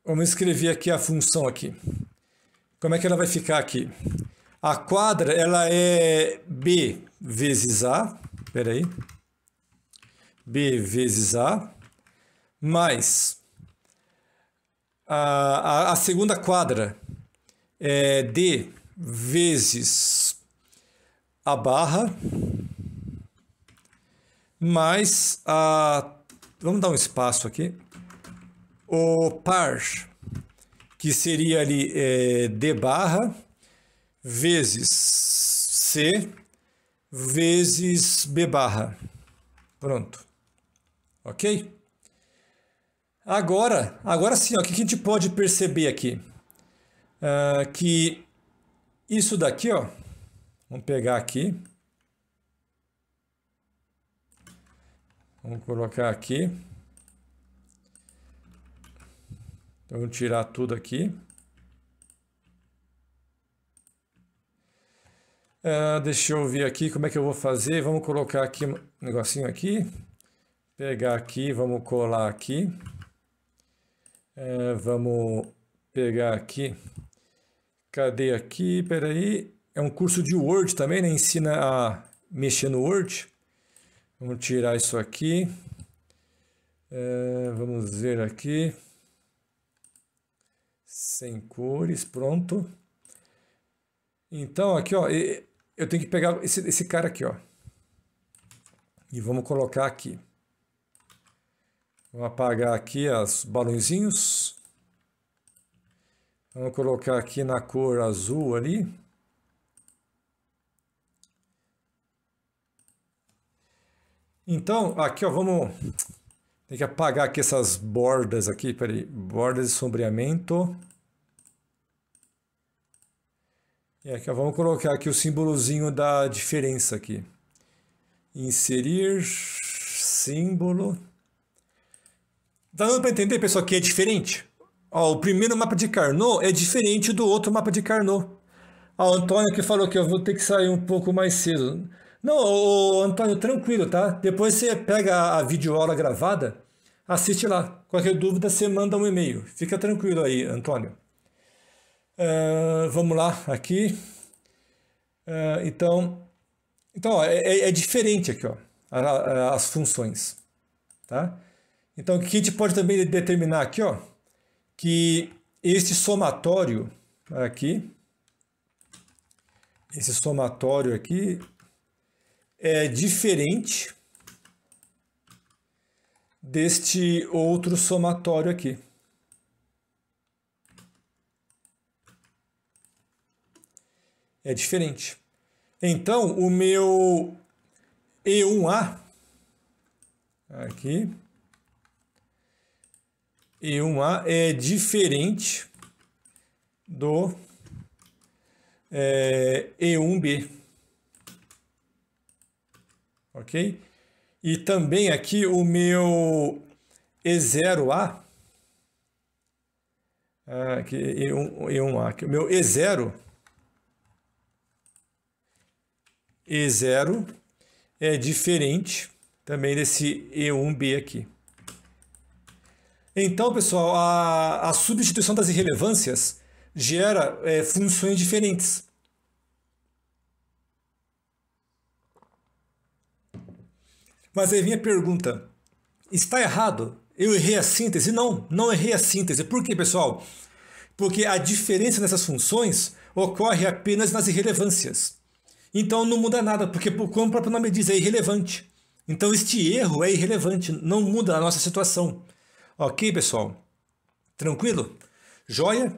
vamos escrever aqui a função aqui. Como é que ela vai ficar aqui? A quadra, ela é B vezes A. Espera aí. B vezes A mas a, a, a segunda quadra é D vezes a barra mais a. Vamos dar um espaço aqui. O par, que seria ali é, D barra vezes C vezes B barra. Pronto. Ok? Agora, agora sim, o que a gente pode perceber aqui? Uh, que isso daqui, ó, vamos pegar aqui, vamos colocar aqui, então, vamos tirar tudo aqui. Uh, deixa eu ver aqui como é que eu vou fazer, vamos colocar aqui um negocinho aqui, pegar aqui, vamos colar aqui. É, vamos pegar aqui. Cadê aqui? Peraí. É um curso de Word também, né? Ensina a mexer no Word. Vamos tirar isso aqui. É, vamos ver aqui. Sem cores, pronto. Então, aqui, ó, eu tenho que pegar esse, esse cara aqui, ó. E vamos colocar aqui. Vamos apagar aqui os balãozinhos. Vamos colocar aqui na cor azul ali. Então, aqui ó, vamos... Tem que apagar aqui essas bordas aqui, peraí. Bordas de sombreamento. E aqui ó, vamos colocar aqui o símbolozinho da diferença aqui. Inserir símbolo Tá dando para entender, pessoal, que é diferente? Ó, o primeiro mapa de Carnot é diferente do outro mapa de Carnot. Ó, o Antônio que falou que eu vou ter que sair um pouco mais cedo. Não, ô, Antônio, tranquilo, tá? Depois você pega a videoaula gravada, assiste lá. Qualquer dúvida, você manda um e-mail. Fica tranquilo aí, Antônio. Uh, vamos lá, aqui. Uh, então, então ó, é, é, é diferente aqui, ó, as funções, tá? Então, o que a gente pode também determinar aqui, ó, que este somatório aqui, esse somatório aqui é diferente deste outro somatório aqui. É diferente. Então, o meu E1A aqui e um A é diferente do é, E1B. Ok? E também aqui o meu E0A, ah, aqui, E1, E1A, aqui, o meu E0, E0 é diferente também desse E1B aqui. Então, pessoal, a, a substituição das irrelevâncias gera é, funções diferentes. Mas aí vem a pergunta: está errado? Eu errei a síntese? Não, não errei a síntese. Por quê, pessoal? Porque a diferença nessas funções ocorre apenas nas irrelevâncias. Então não muda nada, porque como o próprio nome diz, é irrelevante. Então este erro é irrelevante, não muda a nossa situação. Ok, pessoal? Tranquilo? Joia?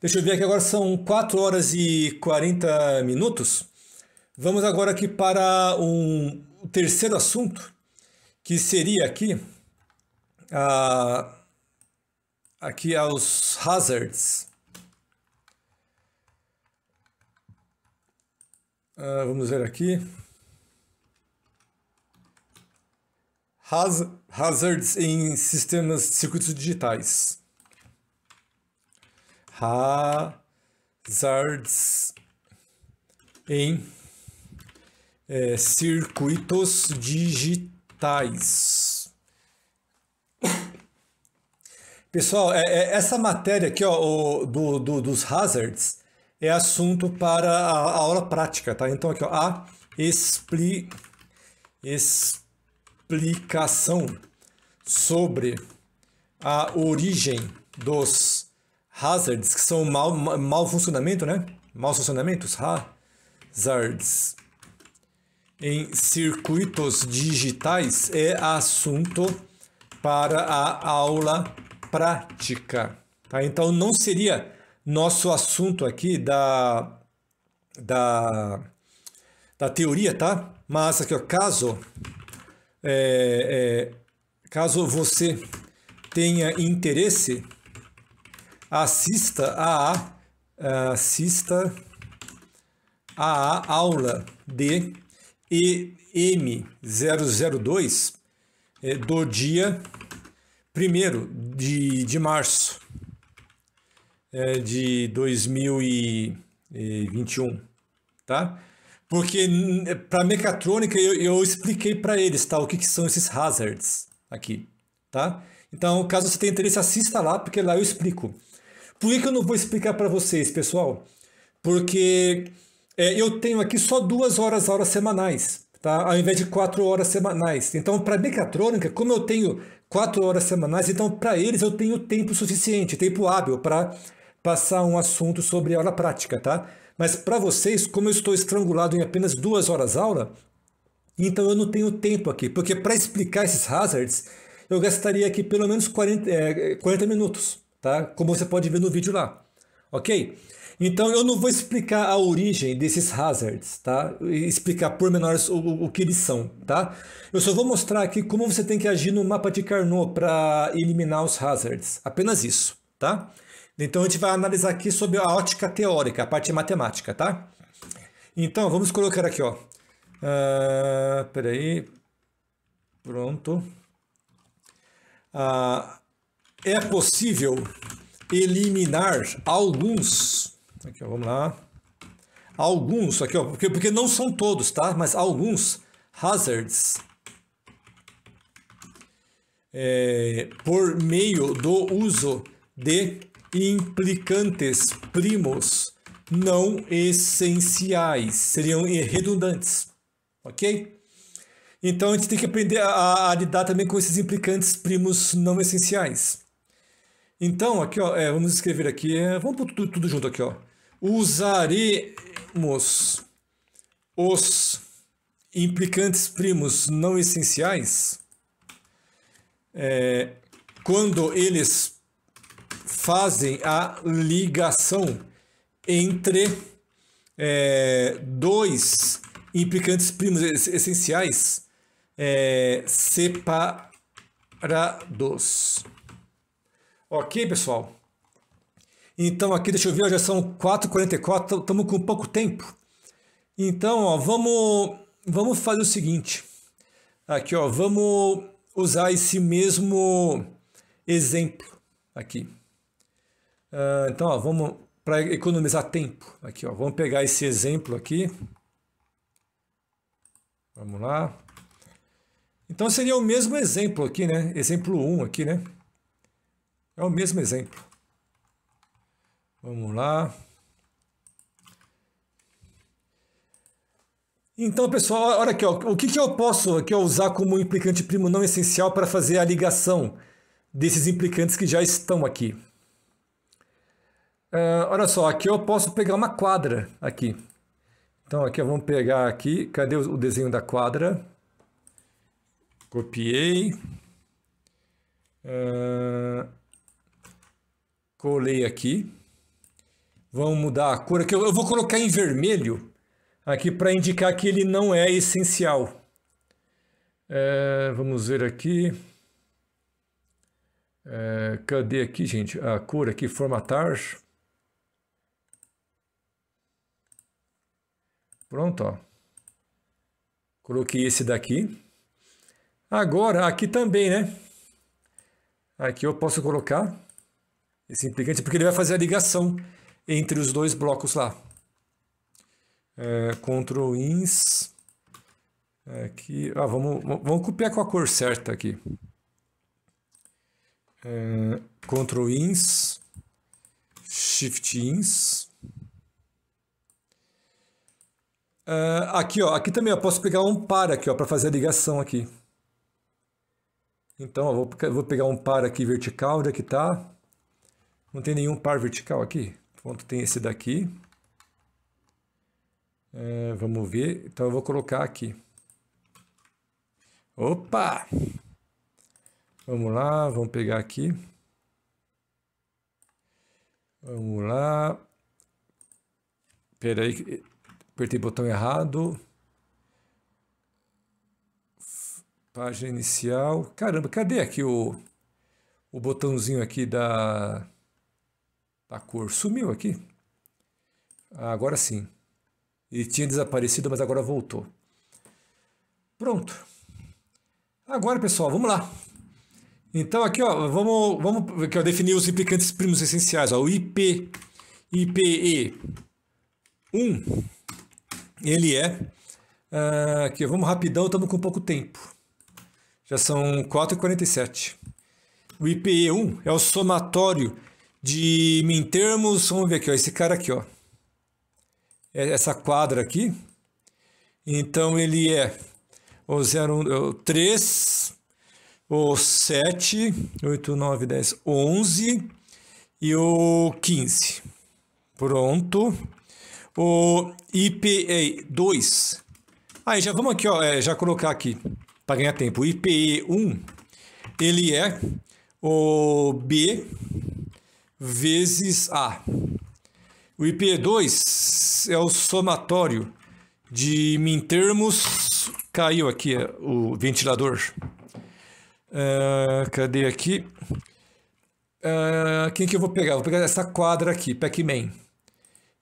Deixa eu ver aqui agora, são 4 horas e 40 minutos. Vamos agora aqui para um terceiro assunto, que seria aqui, a, aqui aos hazards. Uh, vamos ver aqui. Haz hazards em sistemas de circuitos digitais. Hazards em é, circuitos digitais. Pessoal, é, é, essa matéria aqui ó, o, do, do, dos hazards é assunto para a, a aula prática, tá? Então aqui ó, a expli, expli explicação sobre a origem dos hazards, que são mal, mal funcionamento, né? Mal funcionamentos, hazards em circuitos digitais é assunto para a aula prática. Tá? Então não seria nosso assunto aqui da, da, da teoria, tá? Mas aqui, ó, caso é, é, caso você tenha interesse, assista a, assista a aula de EM002 é, do dia 1 de, de março é, de 2021, tá? Porque para mecatrônica eu, eu expliquei para eles, tá? O que, que são esses hazards aqui, tá? Então, caso você tenha interesse, assista lá, porque lá eu explico. Por que, que eu não vou explicar para vocês, pessoal? Porque é, eu tenho aqui só duas horas aulas semanais, tá? Ao invés de quatro horas semanais. Então, para mecatrônica, como eu tenho quatro horas semanais, então para eles eu tenho tempo suficiente, tempo hábil para passar um assunto sobre aula prática, tá? Mas para vocês, como eu estou estrangulado em apenas duas horas aula, então eu não tenho tempo aqui, porque para explicar esses hazards, eu gastaria aqui pelo menos 40, é, 40 minutos, tá? Como você pode ver no vídeo lá, ok? Então eu não vou explicar a origem desses hazards, tá? explicar por menores o, o, que eles são, tá? Eu só vou mostrar aqui como você tem que agir no mapa de Carnot para eliminar os hazards, apenas isso, tá? Então a gente vai analisar aqui sobre a ótica teórica, a parte matemática, tá? Então vamos colocar aqui, ó. Uh, peraí. Pronto. Uh, é possível eliminar alguns. Aqui, ó, vamos lá. Alguns, aqui, ó, porque, porque não são todos, tá? Mas alguns hazards é, por meio do uso de implicantes primos não essenciais, seriam redundantes, ok? Então a gente tem que aprender a, a lidar também com esses implicantes primos não essenciais. Então, aqui ó, é, vamos escrever aqui, é, vamos pôr tudo, tudo junto aqui ó. Usaremos os implicantes primos não essenciais é, quando eles fazem a ligação entre é, dois implicantes primos essenciais é, separados. Ok, pessoal? Então aqui, deixa eu ver, já é são 4h44, estamos com pouco tempo. Então, ó, vamos, vamos fazer o seguinte. Aqui, ó, vamos usar esse mesmo exemplo aqui. Uh, então, ó, vamos para economizar tempo aqui, ó, vamos pegar esse exemplo aqui. Vamos lá. Então seria o mesmo exemplo aqui, né? Exemplo 1 aqui, né? É o mesmo exemplo. Vamos lá. Então, pessoal, olha aqui, ó, o que, que eu posso aqui, usar como implicante primo não essencial para fazer a ligação desses implicantes que já estão aqui? Uh, olha só, aqui eu posso pegar uma quadra aqui. Então aqui vamos pegar aqui, cadê o desenho da quadra? Copiei. Uh, colei aqui. Vamos mudar a cor aqui. Eu vou colocar em vermelho aqui para indicar que ele não é essencial. É, vamos ver aqui. É, cadê aqui, gente? A cor aqui, formatar. Pronto, ó. Coloquei esse daqui. Agora, aqui também, né? Aqui eu posso colocar esse implicante, porque ele vai fazer a ligação entre os dois blocos lá. É, Ctrl ins. É, aqui, ah, vamos, vamos copiar com a cor certa aqui. É, Ctrl ins, Shift ins. Uh, aqui, ó, aqui também, eu posso pegar um par aqui, ó, para fazer a ligação aqui. Então, eu vou, vou pegar um par aqui vertical, onde é que tá? Não tem nenhum par vertical aqui? Pronto, tem esse daqui. Eh, vamos ver, então eu vou colocar aqui. Opa! Vamos lá, vamos pegar aqui. Vamos lá. Pera aí, Apertei o botão errado. Página inicial. Caramba, cadê aqui o, o botãozinho aqui da, da cor? Sumiu aqui? Ah, agora sim. Ele tinha desaparecido, mas agora voltou. Pronto. Agora, pessoal, vamos lá. Então aqui, ó, vamos, vamos aqui, ó, definir os implicantes primos essenciais. Ó, o IP, IPE 1 ele é. Uh, aqui, vamos rapidão, estamos com pouco tempo. Já são 4h47. O IPE1 é o somatório de em termos. Vamos ver aqui, ó, esse cara aqui, ó. É essa quadra aqui. Então ele é o 0, o 3, o 7, 8, 9, 10, 11 e o 15. Pronto. O IPE 2. Aí já vamos aqui, ó, é, já colocar aqui para ganhar tempo. O IPE 1, ele é o B vezes A. O IPE 2 é o somatório de termos. Caiu aqui é, o ventilador. Uh, cadê aqui? Uh, quem que eu vou pegar? Vou pegar essa quadra aqui, Pac-Man.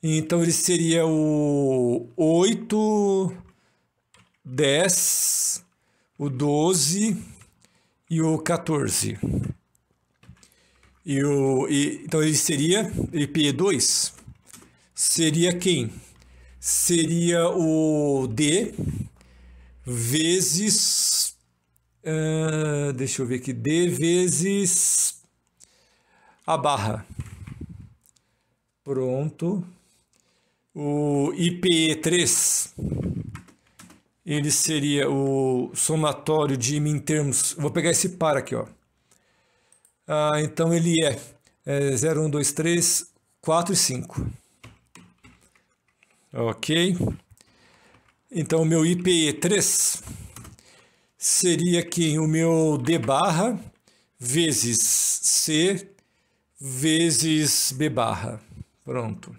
Então ele seria o 8, 10, o 12 e o 14. E o, e, então ele seria, p 2 seria quem? Seria o D vezes, uh, deixa eu ver aqui, D vezes a barra. Pronto. O IPE3, ele seria o somatório de mim termos. Vou pegar esse par aqui, ó. Ah, então ele é, é 0, 1, 2, 3, 4 e 5. Ok. Então o meu IPE3 seria que o meu D barra vezes C vezes B barra. Pronto.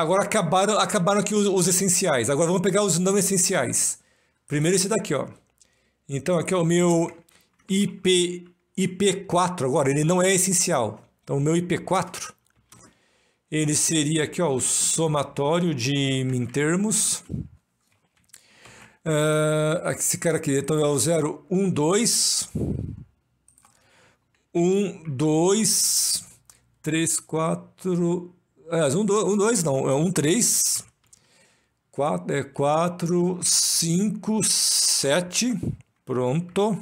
Agora acabaram, acabaram aqui os, os essenciais. Agora vamos pegar os não essenciais. Primeiro esse daqui, ó. Então aqui é o meu IP, IP4 agora, ele não é essencial. Então o meu IP4, ele seria aqui ó, o somatório de termos Uh, esse cara aqui, então é o 0, 1, 2, 1, 2, 3, 4, Aliás, um, do, um dois não, é um três. Quatro, é quatro, cinco, sete. Pronto.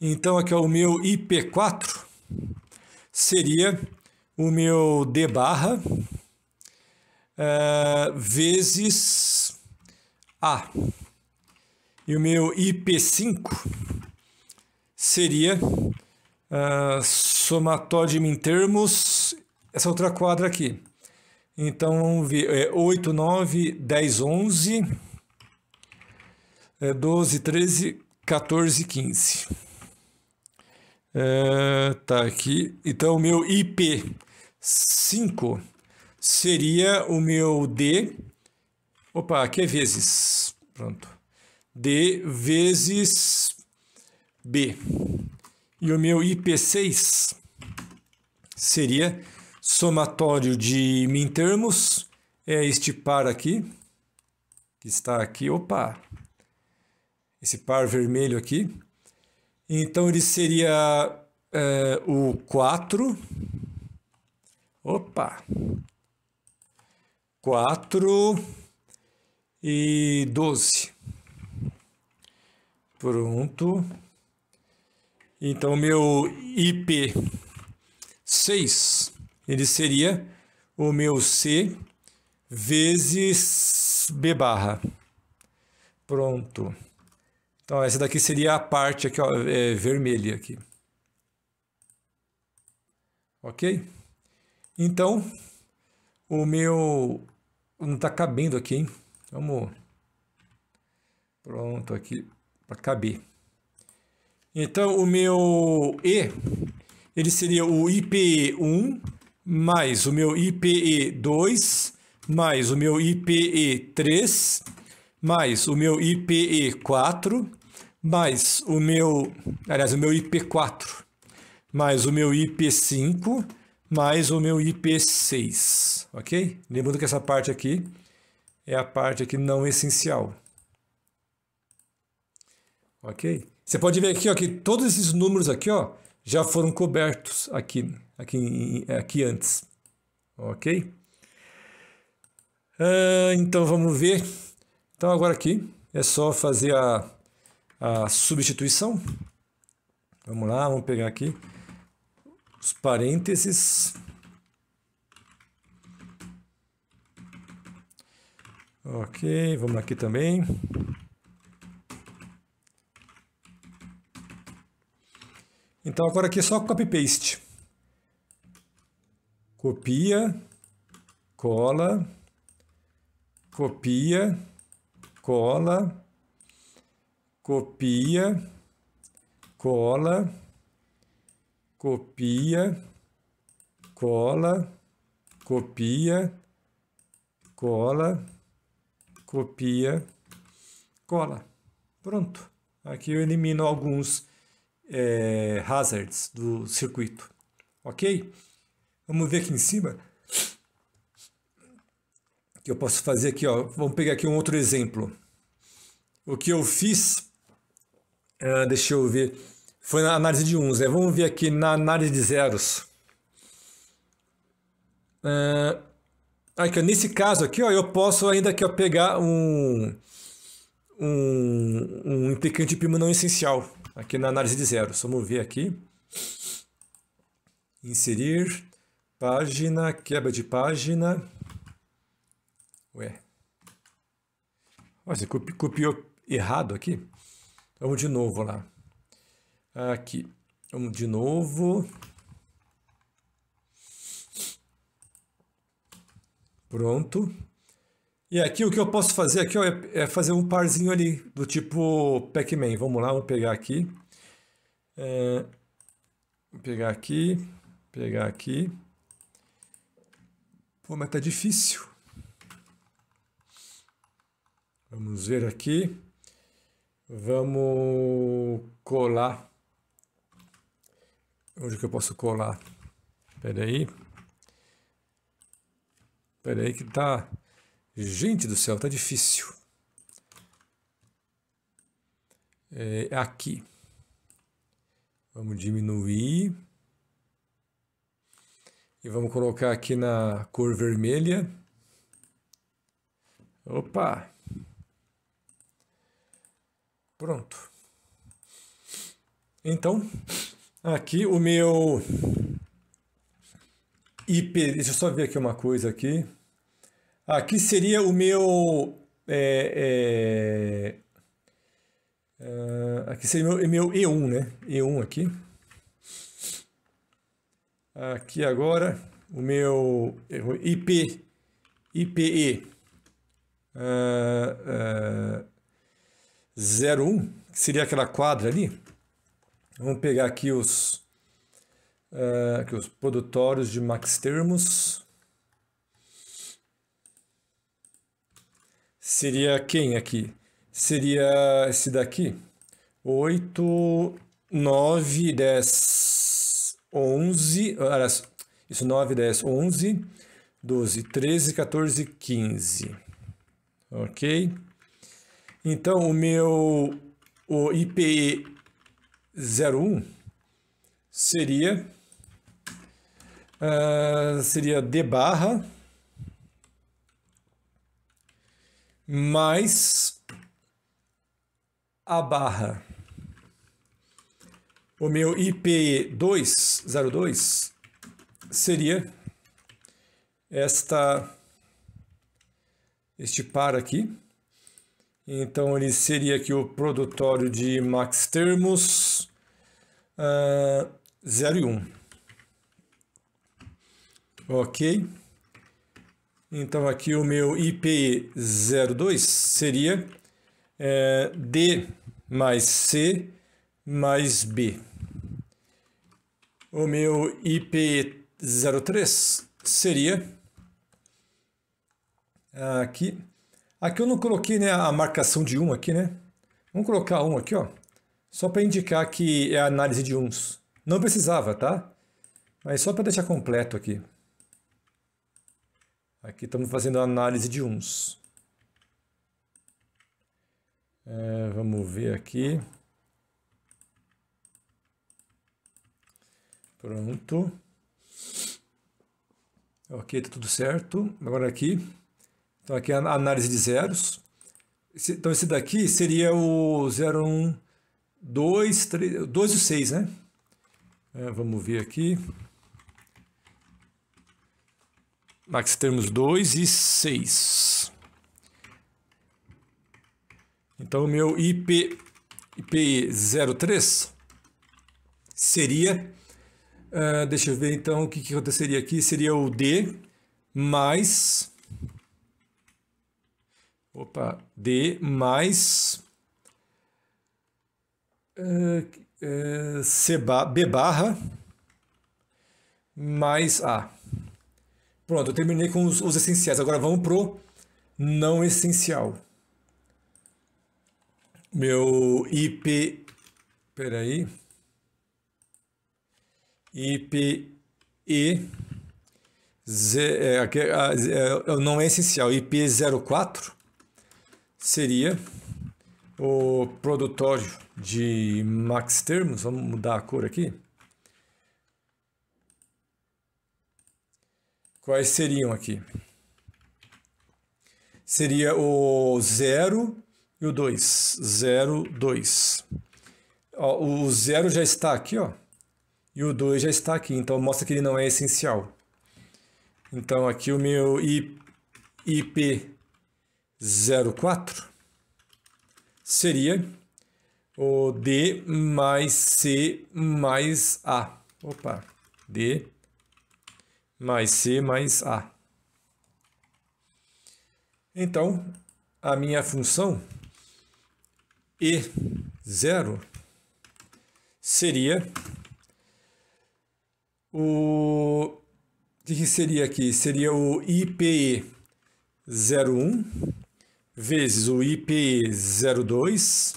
Então aqui é o meu IP4 seria o meu D barra eh, vezes A. E o meu IP5 seria uh, eh, somatório em termos essa outra quadra aqui. Então, vamos ver, é 8, 9, 10, 11, é 12, 13, 14, 15. É, tá aqui. Então, o meu IP 5 seria o meu D. Opa, aqui é vezes. Pronto. D vezes B. E o meu IP6 seria somatório de mintermos é este par aqui, que está aqui, opa, esse par vermelho aqui. Então ele seria é, o 4, opa, 4 e 12. Pronto. Então, meu IP 6 ele seria o meu C vezes B barra. Pronto. Então, essa daqui seria a parte aqui, ó, é, vermelha aqui. Ok? Então, o meu... Não está cabendo aqui, hein? Vamos... Pronto, aqui para caber. Então, o meu E, ele seria o IP1 mais o meu IPE2, mais o meu IPE3, mais o meu IPE4, mais o meu, aliás, o meu IP4, mais o meu IP5, mais o meu IP6, ok? Lembrando que essa parte aqui é a parte aqui não essencial. Ok? Você pode ver aqui ó, que todos esses números aqui ó, já foram cobertos aqui aqui, é aqui antes. Ok? Uh, então vamos ver. Então agora aqui é só fazer a, a substituição. Vamos lá, vamos pegar aqui os parênteses. Ok, vamos aqui também. Então agora aqui é só copy paste copia, cola, copia, cola, copia, cola, copia, cola, copia, cola, copia, cola. Pronto. Aqui eu elimino alguns é, hazards do circuito, ok? Vamos ver aqui em cima. Que eu posso fazer aqui, ó. Vamos pegar aqui um outro exemplo. O que eu fiz, uh, deixa eu ver, foi na análise de uns, né? Vamos ver aqui na análise de zeros. Uh, aqui, nesse caso aqui, ó, eu posso ainda aqui, ó, pegar um, um, um implicante primo não essencial aqui na análise de zeros. Vamos ver aqui. Inserir Página, quebra de página. Ué. Você copiou errado aqui? Vamos de novo lá. Aqui. Vamos de novo. Pronto. E aqui o que eu posso fazer aqui ó, é, é fazer um parzinho ali, do tipo Pac-Man. Vamos lá, vamos pegar aqui. É, vou pegar aqui, pegar aqui. Pô, mas tá difícil. Vamos ver aqui. Vamos colar. Onde que eu posso colar? Pera aí. Pera aí que tá... Gente do céu, tá difícil. É aqui. Vamos diminuir. E vamos colocar aqui na cor vermelha. Opa! Pronto. Então, aqui o meu IP, deixa eu só ver aqui uma coisa aqui. Aqui seria o meu, é, é, é aqui seria o meu, é E1, né? E1 aqui aqui agora o meu IP, IPE uh, uh, 01, que seria aquela quadra ali. Vamos pegar aqui os, uh, aqui os produtórios de max termos. Seria quem aqui? Seria esse daqui. 8, 9, 10. 11, aliás, isso 9, 10, 11, 12, 13, 14, 15. Ok? Então, o meu o IPE 01 seria, uh, seria D barra mais a barra o meu IP202 seria esta este par aqui. Então ele seria aqui o produtório de max termos uh, ah, 0 e Ok. Então aqui o meu IP02 seria é, D mais C mais B. O meu IP03 seria aqui. Aqui eu não coloquei né, a marcação de 1 um aqui, né? Vamos colocar 1 um aqui, ó. Só para indicar que é a análise de uns. Não precisava, tá? Mas só para deixar completo aqui. Aqui estamos fazendo a análise de uns. É, vamos ver aqui. Pronto. Ok, tá tudo certo. Agora aqui. Então aqui é a análise de zeros. Esse, então esse daqui seria o 0, 2, 3, 2 e 6, né? É, vamos ver aqui. max temos 2 e 6. Então o meu IP, IP03 seria Uh, deixa eu ver então o que, que aconteceria aqui. Seria o D mais. Opa, D mais. Uh, uh, C ba B barra mais A. Pronto, eu terminei com os, os essenciais. Agora vamos pro não essencial. Meu IP. Espera aí IPE Z, é, é, não é essencial. IP04 seria o produtório de max termos. Vamos mudar a cor aqui. Quais seriam aqui? Seria o 0 e o 2. 0, 2. O 0 já está aqui, ó e o 2 já está aqui, então mostra que ele não é essencial. Então aqui o meu IP04 seria o D mais C mais A. Opa, D mais C mais A. Então, a minha função E0 seria o que, que seria aqui? Seria o IPE 01 vezes o IPE 02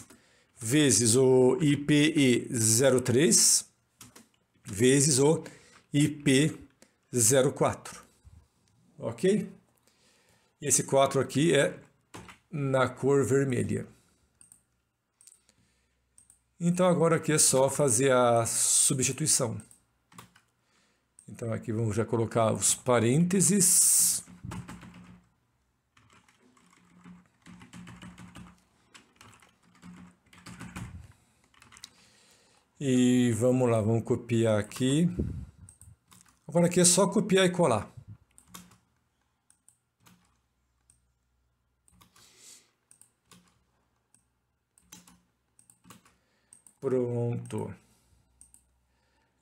vezes o IPE 03 vezes o IP 04. Ok? Esse 4 aqui é na cor vermelha. Então agora aqui é só fazer a substituição. Então aqui vamos já colocar os parênteses. E vamos lá, vamos copiar aqui. Agora aqui é só copiar e colar. Pronto.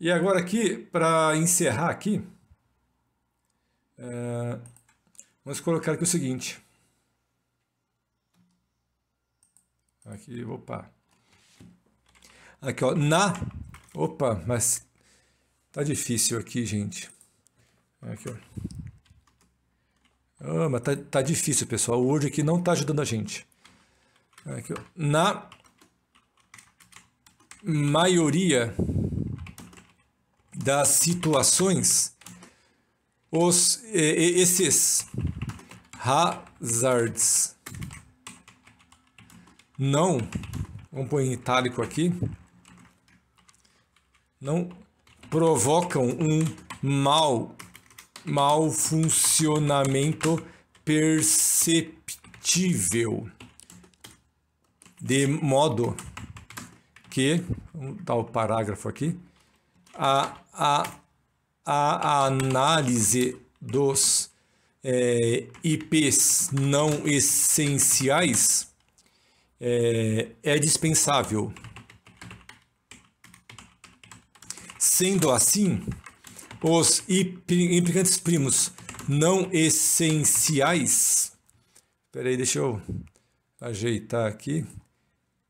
E agora aqui, para encerrar aqui, é, vamos colocar aqui o seguinte. Aqui, opa. Aqui, ó, na... Opa, mas tá difícil aqui, gente. Aqui, ó. Ah, mas tá, tá difícil, pessoal. O Word aqui não tá ajudando a gente. Aqui, ó. Na maioria das situações, os, esses hazards não, vamos pôr em itálico aqui, não provocam um mal, mal funcionamento perceptível, de modo que, vamos dar o parágrafo aqui, a, a, a análise dos é, IPs não essenciais é, é dispensável. Sendo assim, os implicantes primos não essenciais. Espera aí, deixa eu ajeitar aqui.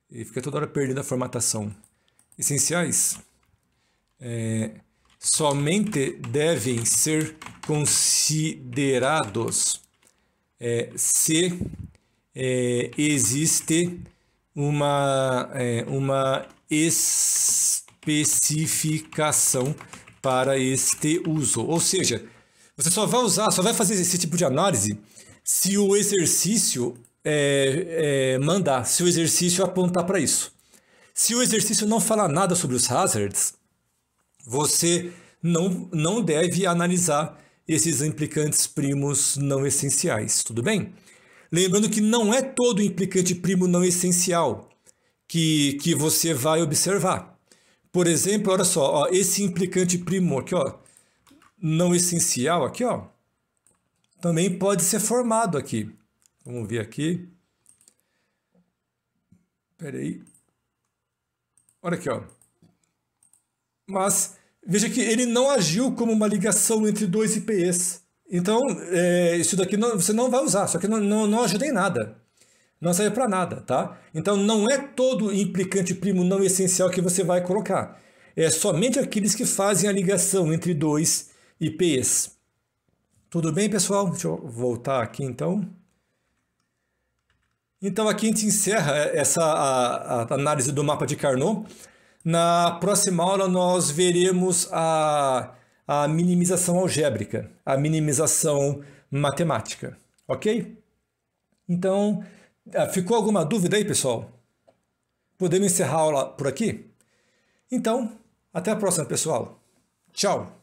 E fica toda hora perdendo a formatação. Essenciais é, somente devem ser considerados é, se é, existe uma, é, uma especificação para este uso. Ou seja, você só vai usar, só vai fazer esse tipo de análise se o exercício é, é, mandar, se o exercício apontar para isso. Se o exercício não falar nada sobre os hazards, você não, não deve analisar esses implicantes primos não essenciais, tudo bem? Lembrando que não é todo implicante primo não essencial que, que você vai observar. Por exemplo, olha só, ó, esse implicante primo aqui, ó, não essencial aqui, ó, também pode ser formado aqui. Vamos ver aqui. Peraí. Olha aqui, ó. Mas veja que ele não agiu como uma ligação entre dois IPs. Então, é, isso daqui não, você não vai usar, só que não, não, não ajuda em nada. Não serve para nada, tá? Então, não é todo implicante primo não essencial que você vai colocar. É somente aqueles que fazem a ligação entre dois IPs. Tudo bem, pessoal? Deixa eu voltar aqui, então. Então, aqui a gente encerra essa a, a análise do mapa de Carnot. Na próxima aula, nós veremos a, a minimização algébrica, a minimização matemática, ok? Então, ah, ficou alguma dúvida aí, pessoal? Podemos encerrar a aula por aqui? Então, até a próxima, pessoal. Tchau!